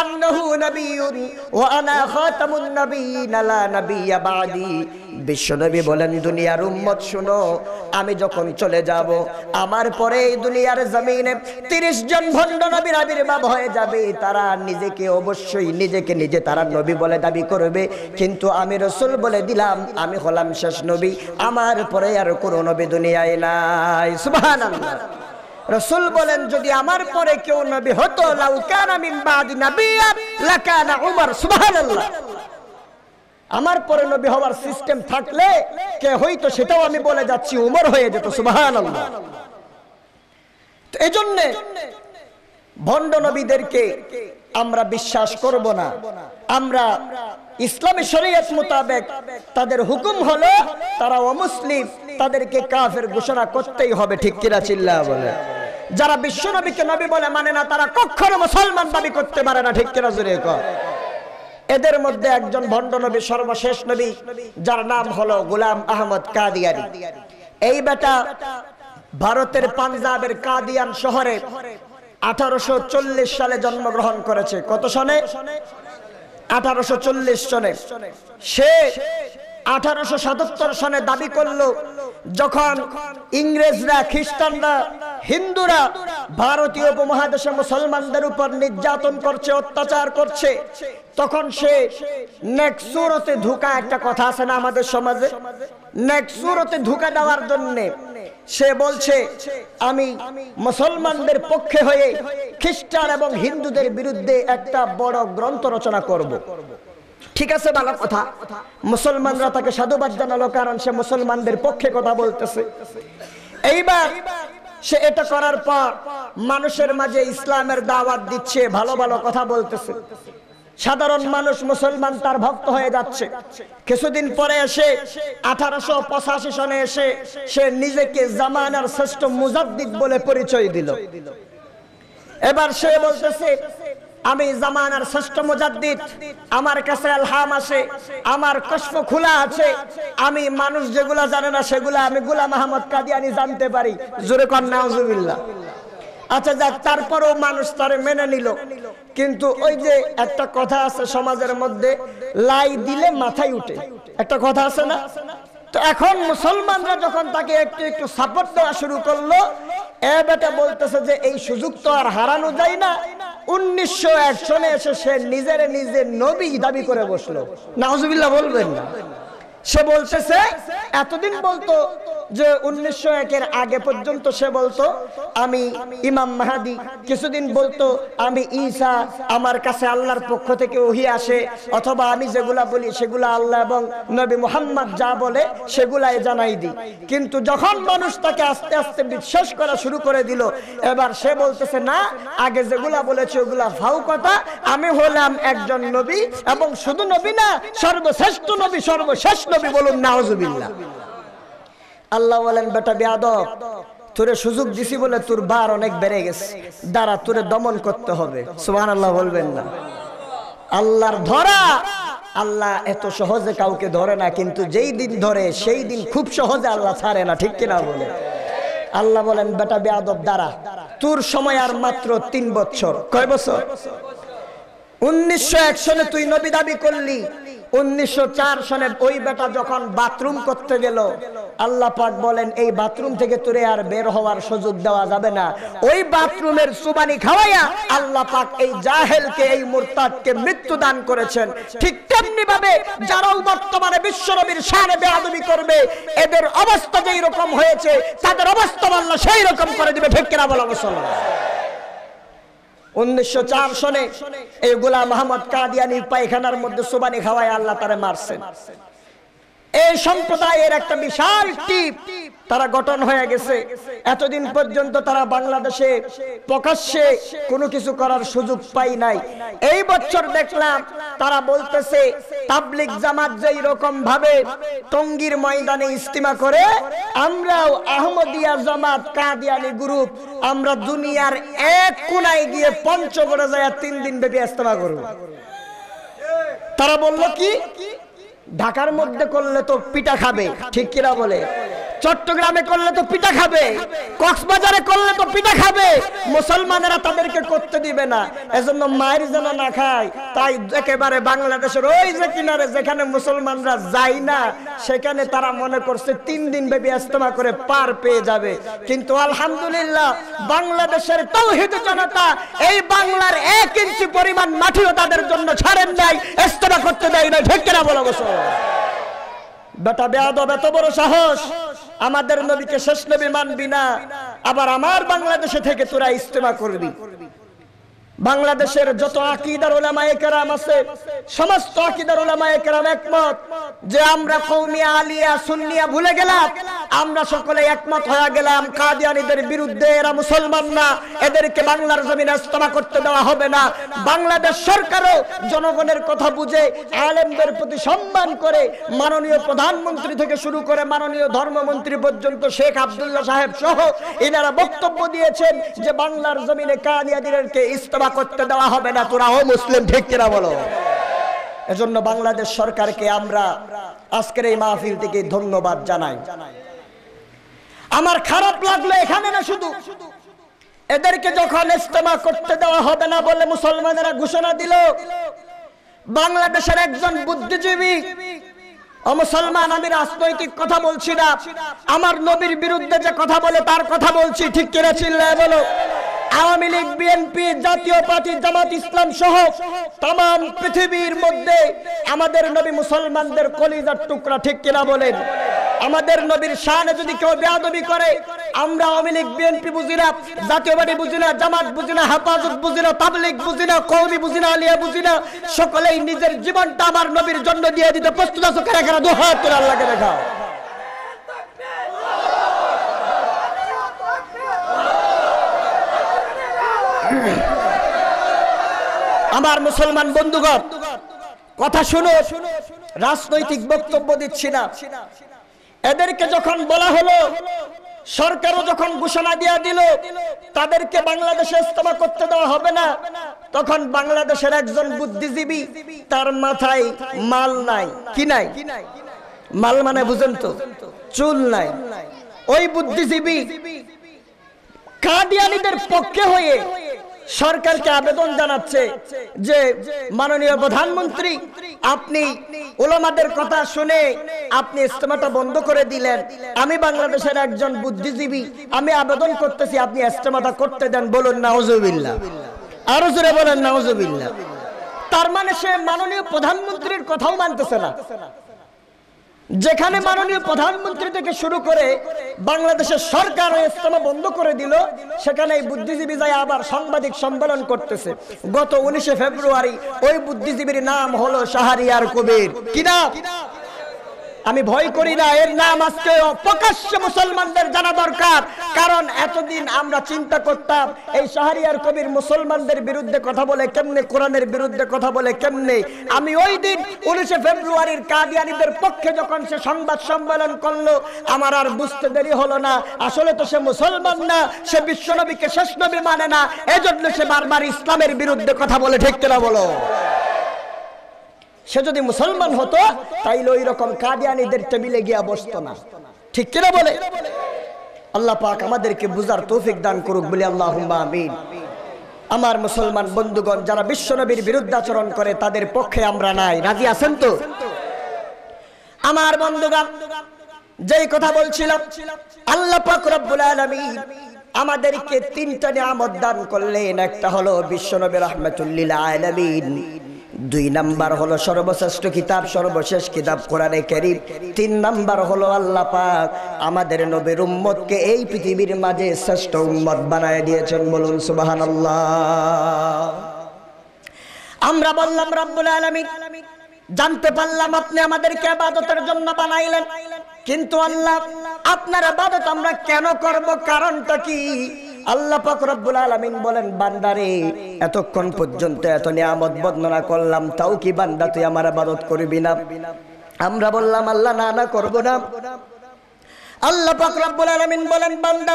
আন্নাহু ওয়া আনা খাতামুন লা নাবিয়্যা বাদি বিশ্বনবী বলেন দুনিয়ার উম্মত শুনো আমি যখন চলে যাব আমার পরে এই দুনিয়ার জমিনে তিরিশ জন ভণ্ড নবীর আবির্ভাব হয়ে যাবে তারা নিজেকে অবশ্যই নিজেকে নিজে তারা নবী বলে দাবি করবে কিন্তু আমি রসুল বলে দিলাম আমি হলাম শেষ নবী আমার পরে আর কোনো নবী দুনিয়ায় নাই সুবহানাল্লাহ রসুল বলেন যদি আমার পরে কেউ নবী হতো লাউকানা মিন বাদি নাবিয়ান লাকানা উমর আমার পরে নবী হওয়ার সিস্টেম থাকলে কে হইতো সেটাও আমি বলে যাচ্ছি উমর হয়ে যেত সুবহানাল্লাহ তো এজন্য ভণ্ড নবীদেরকে আমরা বিশ্বাস করব না আমরা ইসলামী শরীয়ত মোতাবেক তাদের হুকুম হলো তারা অমুসলিম তাদেরকে কাফের ঘোষণা করতেই হবে ঠিক কিনা চিল্লা বলে যারা বিশ্ব নবীকে নবী বলে মানে না তারা কখনো মুসলমান দাবি করতে পারে না ঠিক কিনা জুড়ে কর এদের মধ্যে একজন ভণ্ড নবী সর্বশেষ নবী যার নাম হলো গোলাম আহমদ কাদিয়ারি এই বেটা ভারতের পাঞ্জাবের কাদিয়ান শহরে আঠারোশো সালে জন্মগ্রহণ করেছে কত সনে আঠারোশো সনে সে আঠারোশো সনে দাবি করলো যখন ইংরেজরা খ্রিস্টানরা হিন্দুরা ভারতীয় উপমহাদেশে মুসলমানদের উপর নির্যাতন করছে অত্যাচার করছে তখন সে নেক্সুরতে ধোকা একটা কথা আছে না আমাদের সমাজে নেক্সুরতে ধোকা দেওয়ার জন্য সে বলছে আমি মুসলমানদের পক্ষে হয়ে খ্রিস্টান এবং হিন্দুদের বিরুদ্ধে একটা বড় গ্রন্থ রচনা করব। ঠিক আছে ভালো কথা মুসলমানরা তাকে সাধুবাদ জানালো কারণ সে মুসলমানদের পক্ষে কথা বলতেছে এইবার সে এটা করার পর মানুষের মাঝে ইসলামের দাওয়াত দিচ্ছে ভালো ভালো কথা বলতেছে সাধারণ মানুষ মুসলমান তার ভক্ত হয়ে যাচ্ছে কিছুদিন পরে এসে আঠারোশো পঁচাশি সনে এসে সে নিজেকে জামানার শ্রেষ্ঠ মুজাদ্দিদ বলে পরিচয় দিল এবার সে বলতেছে আমি জামানার শ্রেষ্ঠ মুজাদ্দিদ আমার কাছে আলহাম আছে আমার কষ্ট খোলা আছে আমি মানুষ যেগুলা জানে না সেগুলা আমি গুলাম আহমদ কাদিয়ানি জানতে পারি জোরে কন্যা হজুবিল্লা আচ্ছা যাক তারপরও মানুষ তারে মেনে নিল কিন্তু ওই যে একটা কথা আছে সমাজের মধ্যে লাই দিলে মাথায় উঠে একটা কথা আছে না তো এখন মুসলমানরা যখন তাকে একটু একটু সাপোর্ট দেওয়া শুরু করলো এ বেটা বলতেছে যে এই সুযোগ তো আর হারানো যায় না উনিশশো এক এসে সে নিজের নিজে নবী দাবি করে বসলো নাহজুবিল্লাহ বলবেন না সে বলছে সে এতদিন বলতো যে উনিশশো একের আগে পর্যন্ত সে বলতো আমি ইমাম মাহাদি কিছুদিন বলতো আমি ঈসা আমার কাছে আল্লাহর পক্ষ থেকে ওহি আসে অথবা আমি যেগুলা বলি সেগুলা আল্লাহ এবং নবী মোহাম্মদ যা বলে সেগুলাই জানাই দিই কিন্তু যখন মানুষ তাকে আস্তে আস্তে বিশ্বাস করা শুরু করে দিল এবার সে বলতেছে না আগে যেগুলা বলেছে ওগুলা ভাউ কথা আমি হলাম একজন নবী এবং শুধু নবী না সর্বশ্রেষ্ঠ নবী সর্বশেষ নবী বলুন নাওজুবিল্লাহ আল্লাহ বলেন বেটা বেয়াদব তোরে সুযোগ দিছি বলে তোর বার অনেক বেড়ে গেছে দাঁড়া তোরে দমন করতে হবে সুহান আল্লাহ বলবেন না আল্লাহর ধরা আল্লাহ এত সহজে কাউকে ধরে না কিন্তু যেই দিন ধরে সেই দিন খুব সহজে আল্লাহ ছাড়ে না ঠিক কিনা বলে আল্লাহ বলেন বেটা বেয়াদব দ্বারা তোর সময় আর মাত্র তিন বছর কয় বছর উনিশশো এক সালে তুই নবী দাবি করলি উনিশশো ওই বেটা যখন বাথরুম করতে গেল আল্লাহ পাক বলেন এই বাথরুম থেকে তুরে আর বের হওয়ার সুযোগ দেওয়া যাবে না ওই বাথরুমের সুবানি খাওয়াইয়া আল্লাহ পাক এই জাহেলকে এই মোরতাদকে মৃত্যু দান করেছেন ঠিক তেমনি ভাবে যারাও বর্তমানে বিশ্বনবীর সারে বেআমি করবে এদের অবস্থা যেই রকম হয়েছে তাদের অবস্থা বললো সেই রকম করে দিবে ঠিক কিনা বলা মুসলমান উনিশশো চার সনে এই গোলাম মোহাম্মদ কাদিয়ানির পায়খানার মধ্যে সোবানি খাওয়ায় আল্লাহ তারা মারছেন এই সম্প্রদায়ের একটা বিশাল টিপ তারা গঠন হয়ে গেছে এতদিন পর্যন্ত তারা বাংলাদেশে প্রকাশ্যে কোনো কিছু করার সুযোগ পাই নাই এই বছর দেখলাম তারা বলতেছে তাবলিক জামাত যেই রকম ভাবে টঙ্গীর ময়দানে ইস্তিমা করে আমরাও আহমদিয়া জামাত কাদিয়ানি গ্রুপ আমরা দুনিয়ার এক কোনায় গিয়ে পঞ্চগড়ে যায় তিন দিন ব্যাপী ইস্তেমা করব তারা বলল কি ঢাকার মধ্যে করলে তো পিঠা খাবে ঠিক কিনা বলে চট্টগ্রামে করলে তো পিঠা খাবে কক্সবাজারে করলে তো পিঠা খাবে মুসলমানেরা তাদেরকে করতে দিবে না এজন্য মায়ের যেন না খায় তাই একেবারে বাংলাদেশের ওই যে কিনারে যেখানে মুসলমানরা যায় না সেখানে তারা মনে করছে তিন দিন ব্যাপী আস্তমা করে পার পেয়ে যাবে কিন্তু আলহামদুলিল্লাহ বাংলাদেশের তৌহিদ জনতা এই বাংলার এক ইঞ্চি পরিমাণ মাটিও তাদের জন্য ছাড়েন নাই আস্তমা করতে দেয় না ঢেকে না বলা বছর বেটা বেয়াদব বড় সাহস আমাদের নবীকে শেষ নবী মানবি না আবার আমার বাংলাদেশে থেকে তোরা ইস্তেমা করবি বাংলাদেশের যত আকিদার ওলামা একরাম আছে সমস্ত আকিদার ওলামা একরাম একমত যে আমরা কৌমিয়া আলিয়া সুন্নিয়া ভুলে গেলাম আমরা সকলে একমত হয়ে গেলাম কাদিয়ানিদের বিরুদ্ধে এরা মুসলমান না এদেরকে বাংলার জমিনে ইস্তমা করতে দেওয়া হবে না বাংলাদেশ সরকারও জনগণের কথা বুঝে আলেমদের প্রতি সম্মান করে মাননীয় প্রধানমন্ত্রী থেকে শুরু করে মাননীয় ধর্মমন্ত্রী পর্যন্ত শেখ আবদুল্লাহ সাহেব সহ এনারা বক্তব্য দিয়েছেন যে বাংলার জমিনে কাদিয়ানিদেরকে ইস্তমা তবা করতে দেওয়া হবে না তোরা ও মুসলিম ঠিক কিনা বলো এজন্য বাংলাদেশ সরকারকে আমরা আজকের এই মাহফিল থেকে ধন্যবাদ জানাই আমার খারাপ লাগলো এখানে না শুধু এদেরকে যখন ইস্তেমা করতে দেওয়া হবে না বলে মুসলমানেরা ঘোষণা দিল বাংলাদেশের একজন বুদ্ধিজীবী মুসলমান আমি রাজনৈতিক কথা বলছি না আমার নবীর বিরুদ্ধে যে কথা বলে তার কথা বলছি ঠিক কিনা চিল্লায় বলো আওয়ামী লীগ বিএনপি জাতীয় পার্টি জামাত ইসলাম সহ তাম পৃথিবীর মধ্যে আমাদের নবী মুসলমানদের কলিজার টুকরা ঠিক কিনা বলেন আমাদের নবীর শানে যদি কেউ বেয়াদবি করে আমরা আওয়ামী লীগ বিএনপি বুঝি না জাতীয়বাদী বুঝি না জামাত বুঝি না হেফাজত বুঝি না পাবলিক বুঝি না কৌমি বুঝি না আলিয়া বুঝি না সকলেই নিজের জীবনটা আমার নবীর জন্য দিয়ে দিতে প্রস্তুত আছো কেনা কেনা দু হাত তোলা আল্লাহকে দেখাও আমার মুসলমান বন্ধুগণ কথা শুনো রাজনৈতিক বক্তব্য দিচ্ছি না এদেরকে যখন বলা হলো সরকারও যখন ঘোষণা দিয়া দিল তাদেরকে বাংলাদেশে ইস্তমা করতে দেওয়া হবে না তখন বাংলাদেশের একজন বুদ্ধিজীবী তার মাথায় মাল নাই কি নাই মাল মানে বুঝেন তো চুল নাই ওই বুদ্ধিজীবী কাদিয়ানিদের পক্ষে হয়ে সরকারকে আবেদন জানাচ্ছে যে মাননীয় প্রধানমন্ত্রী আপনি ওলামাদের কথা শুনে আপনি ইস্তেমাটা বন্ধ করে দিলেন আমি বাংলাদেশের একজন বুদ্ধিজীবী আমি আবেদন করতেছি আপনি ইস্তেমাটা করতে দেন বলুন না নাউজুবিল্লাহ আরো জোরে বলেন না নাউজুবিল্লাহ তার মানে সে মাননীয় প্রধানমন্ত্রীর কথাও মানতেছে না যেখানে মাননীয় প্রধানমন্ত্রী থেকে শুরু করে বাংলাদেশের সরকার ওই ইস্তেমা বন্ধ করে দিল সেখানে এই বুদ্ধিজীবী যায় আবার সাংবাদিক সম্মেলন করতেছে গত উনিশে ফেব্রুয়ারি ওই বুদ্ধিজীবীর নাম হলো শাহরিয়ার কবির কিনা আমি ভয় করি না এর নাম আজকে প্রকাশ্য মুসলমানদের জানা দরকার কারণ এতদিন আমরা চিন্তা করতাম এই শাহরিয়ার কবির মুসলমানদের বিরুদ্ধে কথা বলে কেমনে কোরআনের বিরুদ্ধে কথা বলে কেমনে আমি ওই দিন উনিশে ফেব্রুয়ারির কাদিয়ানিদের পক্ষে যখন সে সংবাদ সম্মেলন করলো আমার আর বুঝতে দেরি হলো না আসলে তো সে মুসলমান না সে বিশ্বনবীকে শেষ নবী মানে না এজন্য সে বারবার ইসলামের বিরুদ্ধে কথা বলে ঠিক না বলো সে যদি মুসলমান হতো তাইলে ওই রকম কাদিয়ানিদের টেবিলে গিয়া বসত না ঠিক কিনা বলে আল্লাহ পাক আমাদেরকে বুঝার তৌফিক দান করুক বলে আল্লাহ আমিন আমার মুসলমান বন্ধুগণ যারা বিশ্বনবীর আচরণ করে তাদের পক্ষে আমরা নাই রাজি আছেন তো আমার বন্ধুগণ যেই কথা বলছিলাম আল্লাহ পাক রব্বুল আলামিন আমাদেরকে তিনটা নিয়ামত দান করলেন একটা হলো বিশ্বনবী রহমাতুল্লিল আলামিন দুই নাম্বার হলো সর্বশ্রেষ্ঠ কিতাব সর্বশেষ কিতাব কোরআনে করিম তিন নাম্বার হলো আল্লাহ পাক আমাদের নবীর উম্মতকে এই পৃথিবীর মাঝে শ্রেষ্ঠ উম্মত বানায় দিয়েছেন বলুন সুবাহান আমরা বললাম রব্বুল আলমী জানতে পারলাম আপনি আমাদেরকে আবাদতের জন্য বানাইলেন কিন্তু আল্লাহ আপনার আবাদত আমরা কেন করব কারণটা কি আল্লাহ পাক রব্বুল আলামিন বলেন বান্দারে এতক্ষণ পর্যন্ত এত নিয়ামত বর্ণনা করলাম তাও কি বান্দা তুই আমার আবাদত করবি না আমরা বললাম আল্লাহ না না করবো না আল্লাহ পাক রব্বুল বলেন বান্দা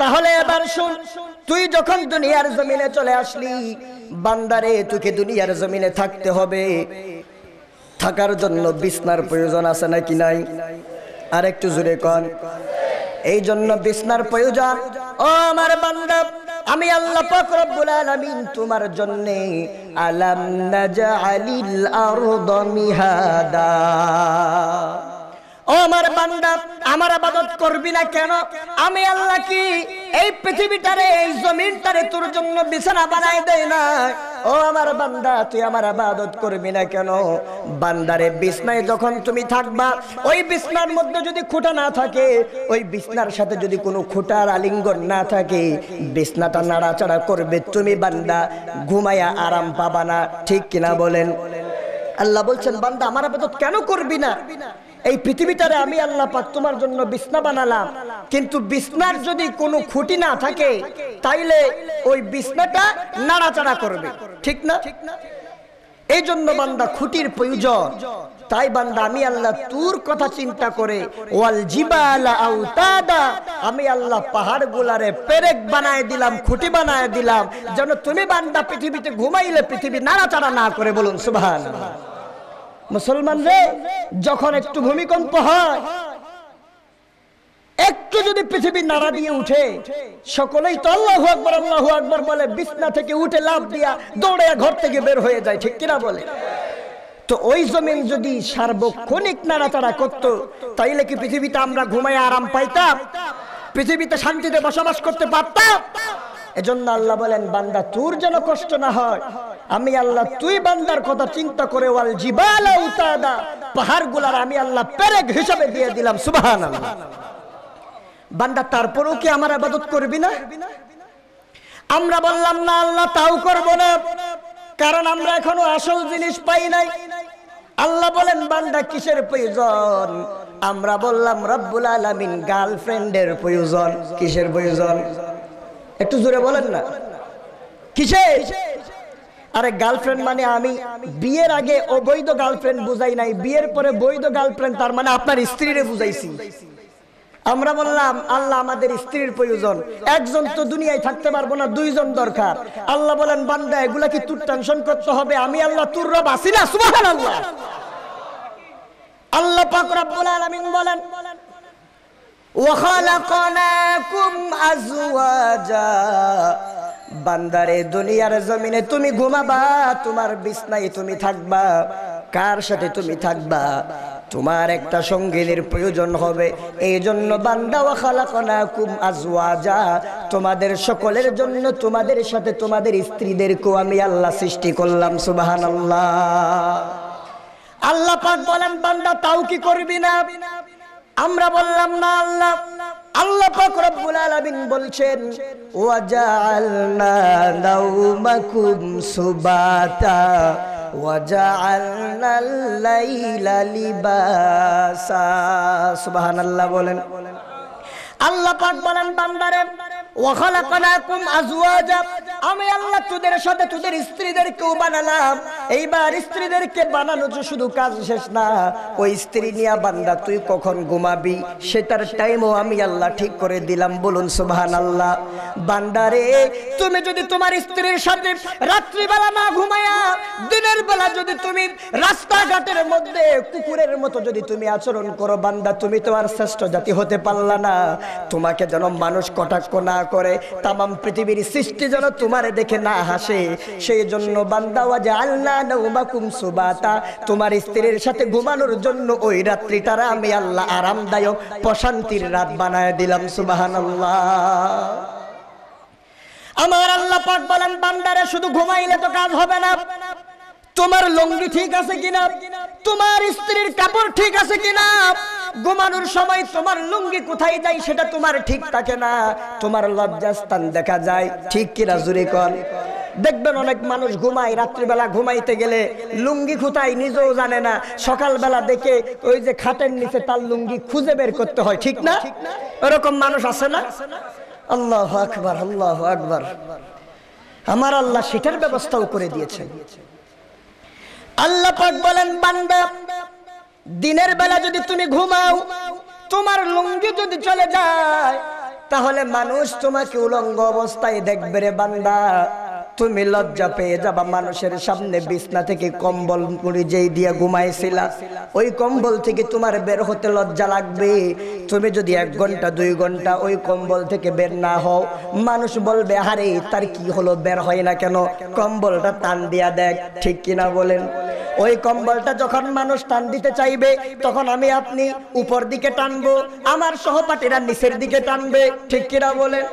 তাহলে এবার শুন তুই যখন দুনিয়ার জমিনে চলে আসলি বান্দারে তোকে দুনিয়ার জমিনে থাকতে হবে থাকার জন্য বিছনার প্রয়োজন আছে নাকি নাই আর একটু জুড়ে কন এই জন্য বিছনার প্রয়োজন ও আমার বান্দব আমি আল্লাহ পাক রব্বুল আলামিন তোমার জন্য আলাম নাজআলিল আরদা মিহাদা ও আমার বান্দা আমার আবাদত করবি না কেন আমি আল্লাহ কি এই পৃথিবীটারে এই জমিনটারে তোর জন্য বিছানা বানাই দেয় না ও আমার বান্দা তুই আমার আবাদত করবি না কেন বান্দারে বিছনায় যখন তুমি থাকবা ওই বিছনার মধ্যে যদি খুঁটা না থাকে ওই বিছনার সাথে যদি কোনো খুঁটার আলিঙ্গন না থাকে বিছনাটা নাড়াচাড়া করবে তুমি বান্দা ঘুমায়া আরাম পাবা না ঠিক কিনা বলেন আল্লাহ বলছেন বান্দা আমার আবাদত কেন করবি না এই পৃথিবীটারে আমি আল্লাহ পাক তোমার জন্য বিছনা বানালাম কিন্তু বিছনার যদি কোনো খুঁটি না থাকে তাইলে ওই বিছনাটা নাড়াচাড়া করবে ঠিক না এই জন্য বান্দা খুঁটির প্রয়োজন তাই বান্দা আমি আল্লাহ তোর কথা চিন্তা করে ওয়াল আউতাদা আমি আল্লাহ পাহাড় গুলারে পেরেক বানায় দিলাম খুঁটি বানায় দিলাম যেন তুমি বান্দা পৃথিবীতে ঘুমাইলে পৃথিবী নাড়াচাড়া না করে বলুন সুবহানাল্লাহ মুসলমান রে যখন একটু ভূমিকম্প হয় একটু যদি পৃথিবী নাড়া দিয়ে উঠে সকলেই তো আল্লাহু আকবর আল্লাহু আকবর বলে বিছনা থেকে উঠে লাভ দিয়া দৌড়ে ঘর থেকে বের হয়ে যায় ঠিক কিনা বলে তো ওই জমিন যদি সার্বক্ষণিক নাড়াচাড়া করতো তাইলে কি পৃথিবীতে আমরা ঘুমায় আরাম পাইতাম পৃথিবীতে শান্তিতে বসবাস করতে পারতাম এজন্য আল্লাহ বলেন বান্দা তোর যেন কষ্ট না হয় আমি আল্লাহ তুই বান্দার কথা চিন্তা করে ওয়াল জিবাল উতাদা পাহাড় গুলার আমি আল্লাহ পেরেক হিসাবে দিয়ে দিলাম সুবাহান বান্দা তারপরেও কি আমার আবাদত করবি না আমরা বললাম না আল্লাহ তাও করব না কারণ আমরা এখনো আসল জিনিস পাই নাই আল্লাহ বলেন বান্দা কিসের প্রয়োজন আমরা বললাম রব্বুল আলামিন গার্লফ্রেন্ডের প্রয়োজন কিসের প্রয়োজন একটু জোরে বলেন না কিসে আরে গার্লফ্রেন্ড মানে আমি বিয়ের আগে অবৈধ গার্লফ্রেন্ড বুঝাই নাই বিয়ের পরে বৈধ গার্লফ্রেন্ড তার মানে আপনার স্ত্রীরে বুঝাইছি আমরা বললাম আল্লাহ আমাদের স্ত্রীর প্রয়োজন একজন তো দুনিয়ায় থাকতে পারবো না দুইজন দরকার আল্লাহ বলেন বান্দা এগুলা কি তোর টেনশন করতে হবে আমি আল্লাহ তোর রব আসি না আল্লাহ আল্লাহ পাক রব্বুল আলামিন বলেন বান্দারে দুনিয়ার জমিনে তুমি ঘুমাবা তোমার বিছনায় তুমি থাকবা কার সাথে তুমি থাকবা তোমার একটা সঙ্গিনীর প্রয়োজন হবে এই জন্য বান্দাওয়া খালাকনা কুম আজওয়াজা তোমাদের সকলের জন্য তোমাদের সাথে তোমাদের স্ত্রীদেরকেও আমি আল্লাহ সৃষ্টি করলাম সুবাহান আল্লাহ আল্লাহ পাক বলেন বান্দা তাও কি করবি না আমরা বললাম না আল্লাহ আল্লাহ পাক রব্বুল আলামিন বলছেন ওয়াজআলনা নাওমাকুম সুবাতা ওয়াজআলনা লাইলা লিবাসা সুবহানাল্লাহ বলেন আল্লাহ পাক বলেন বান্দারে আমি আল্লাহ তোদের সাথে তোদের স্ত্রীদেরকেও বানালাম এইবার স্ত্রীদেরকে বানানো যে শুধু কাজ শেষ না ওই স্ত্রী নিয়া বান্দা তুই কখন ঘুমাবি সেটার টাইমও আমি আল্লাহ ঠিক করে দিলাম বলুন সুবাহান আল্লাহ বান্দারে তুমি যদি তোমার স্ত্রীর সাথে রাত্রিবেলা না ঘুমায়া দিনের বেলা যদি তুমি রাস্তাঘাটের মধ্যে কুকুরের মতো যদি তুমি আচরণ করো বান্দা তুমি তোমার শ্রেষ্ঠ জাতি হতে পারলা না তোমাকে যেন মানুষ কটাক্ষ না দোয়া করে তাম পৃথিবীর সৃষ্টি যেন তোমার দেখে না হাসে সেই জন্য বান্দাওয়াজ আল্লাহ নৌমাকুম সুবাতা তোমার স্ত্রীর সাথে ঘুমানোর জন্য ওই রাত্রি তারা আমি আল্লাহ আরামদায়ক প্রশান্তির রাত বানায় দিলাম সুবাহান আমার আল্লাহ পাক বলেন বান্দারে শুধু ঘুমাইলে তো কাজ হবে না তোমার লঙ্গি ঠিক আছে কিনা তোমার স্ত্রীর কাপড় ঠিক আছে কিনা ঘুমানোর সময় তোমার লুঙ্গি কোথায় যায় সেটা তোমার ঠিক থাকে না তোমার লজ্জাস্থান দেখা যায় ঠিক কিনা জুরি কর দেখবেন অনেক মানুষ ঘুমায় রাত্রিবেলা ঘুমাইতে গেলে লুঙ্গি খুঁতায় নিজেও জানে না সকালবেলা দেখে ওই যে খাটের নিচে তার লুঙ্গি খুঁজে বের করতে হয় ঠিক না ওরকম মানুষ আছে না আল্লাহ আকবর আল্লাহ আকবর আমার আল্লাহ সেটার ব্যবস্থাও করে দিয়েছে আল্লাহ পাক বলেন বান্দা দিনের বেলা যদি তুমি ঘুমাও তোমার লুঙ্গি যদি চলে যায় তাহলে মানুষ তোমাকে উলঙ্গ অবস্থায় দেখবে রে বান্দা তুমি লজ্জা পেয়ে যাবা মানুষের সামনে বিছনা থেকে কম্বল মুড়ি যেই দিয়ে ঘুমাইছিলা ওই কম্বল থেকে তোমার বের হতে লজ্জা লাগবে তুমি যদি এক ঘন্টা দুই ঘন্টা ওই কম্বল থেকে বের না হও মানুষ বলবে আরে তার কি হলো বের হয় না কেন কম্বলটা টান দিয়া দেখ ঠিক কিনা বলেন ওই কম্বলটা যখন মানুষ টান দিতে চাইবে তখন আমি আপনি উপর দিকে টানবো আমার সহপাঠীরা নিচের দিকে টানবে ঠিক কিনা বলেন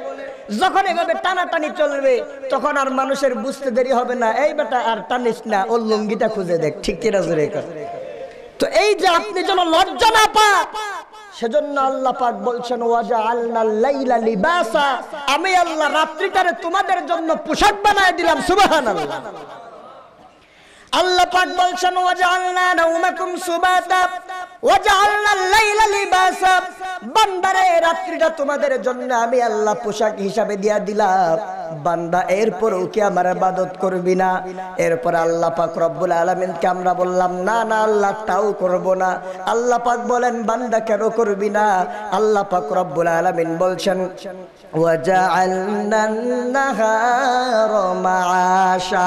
যখন এভাবে টানাটানি চলবে তখন আর মানুষের বুঝতে দেরি হবে না এই বেটা আর টানিস না ওর লুঙ্গিটা খুঁজে দেখ ঠিক কিনা তো এই যে আপনি যেন লজ্জা না পা সেজন্য আল্লাহ পাক বলছেন ওয়াজা আল্লাহ লাইলা লিবাসা আমি আল্লাহ রাত্রিটারে তোমাদের জন্য পোশাক বানায় দিলাম সুবহানাল্লাহ আল্লাহ পাক বলছেন ওয়াজআলনা নাওমাকুম সুবাতা ওয়াজআলনা লাইলা লিবাসা বান্দারে রাত্রিটা তোমাদের জন্য আমি আল্লাহ পোশাক হিসাবে দিয়া দিলাম বান্দা এরপর কি আমার ইবাদত করবি না এরপর আল্লাহ পাক রব্বুল কে আমরা বললাম না না আল্লাহ তাও করব না আল্লাহ পাক বলেন বান্দা কেন করবি না আল্লাহ পাক রব্বুল আলামিন বলছেন জাআলনা নাহারা মাআশা